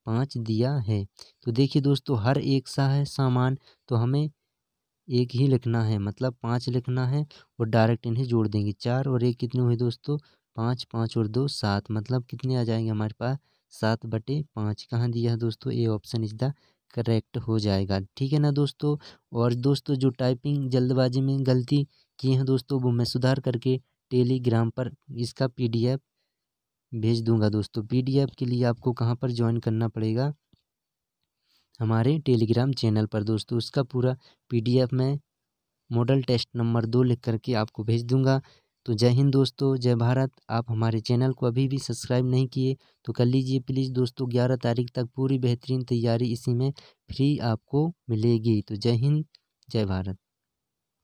पाँच दिया है तो देखिए दोस्तों हर एक सा है सामान तो हमें एक ही लिखना है मतलब पाँच लिखना है और डायरेक्ट इन्हें जोड़ देंगे चार और एक कितने हुए दोस्तों पाँच पाँच और दो सात मतलब कितने आ जाएंगे हमारे पास सात बटे पाँच कहाँ दिया है दोस्तों A option is the correct हो जाएगा ठीक है ना दोस्तों और दोस्तों जो टाइपिंग जल्दबाजी में गलती की है दोस्तों वो मैं सुधार करके टेलीग्राम पर इसका पीडीएफ भेज दूंगा दोस्तों पीडीएफ के लिए आपको कहाँ पर ज्वाइन करना पड़ेगा हमारे टेलीग्राम चैनल पर दोस्तों उसका पूरा पी मैं मॉडल टेस्ट नंबर दो लिख करके आपको भेज दूंगा तो जय हिंद दोस्तों जय भारत आप हमारे चैनल को अभी भी सब्सक्राइब नहीं किए तो कर लीजिए प्लीज़ दोस्तों ग्यारह तारीख तक पूरी बेहतरीन तैयारी इसी में फ्री आपको मिलेगी तो जय हिंद जय भारत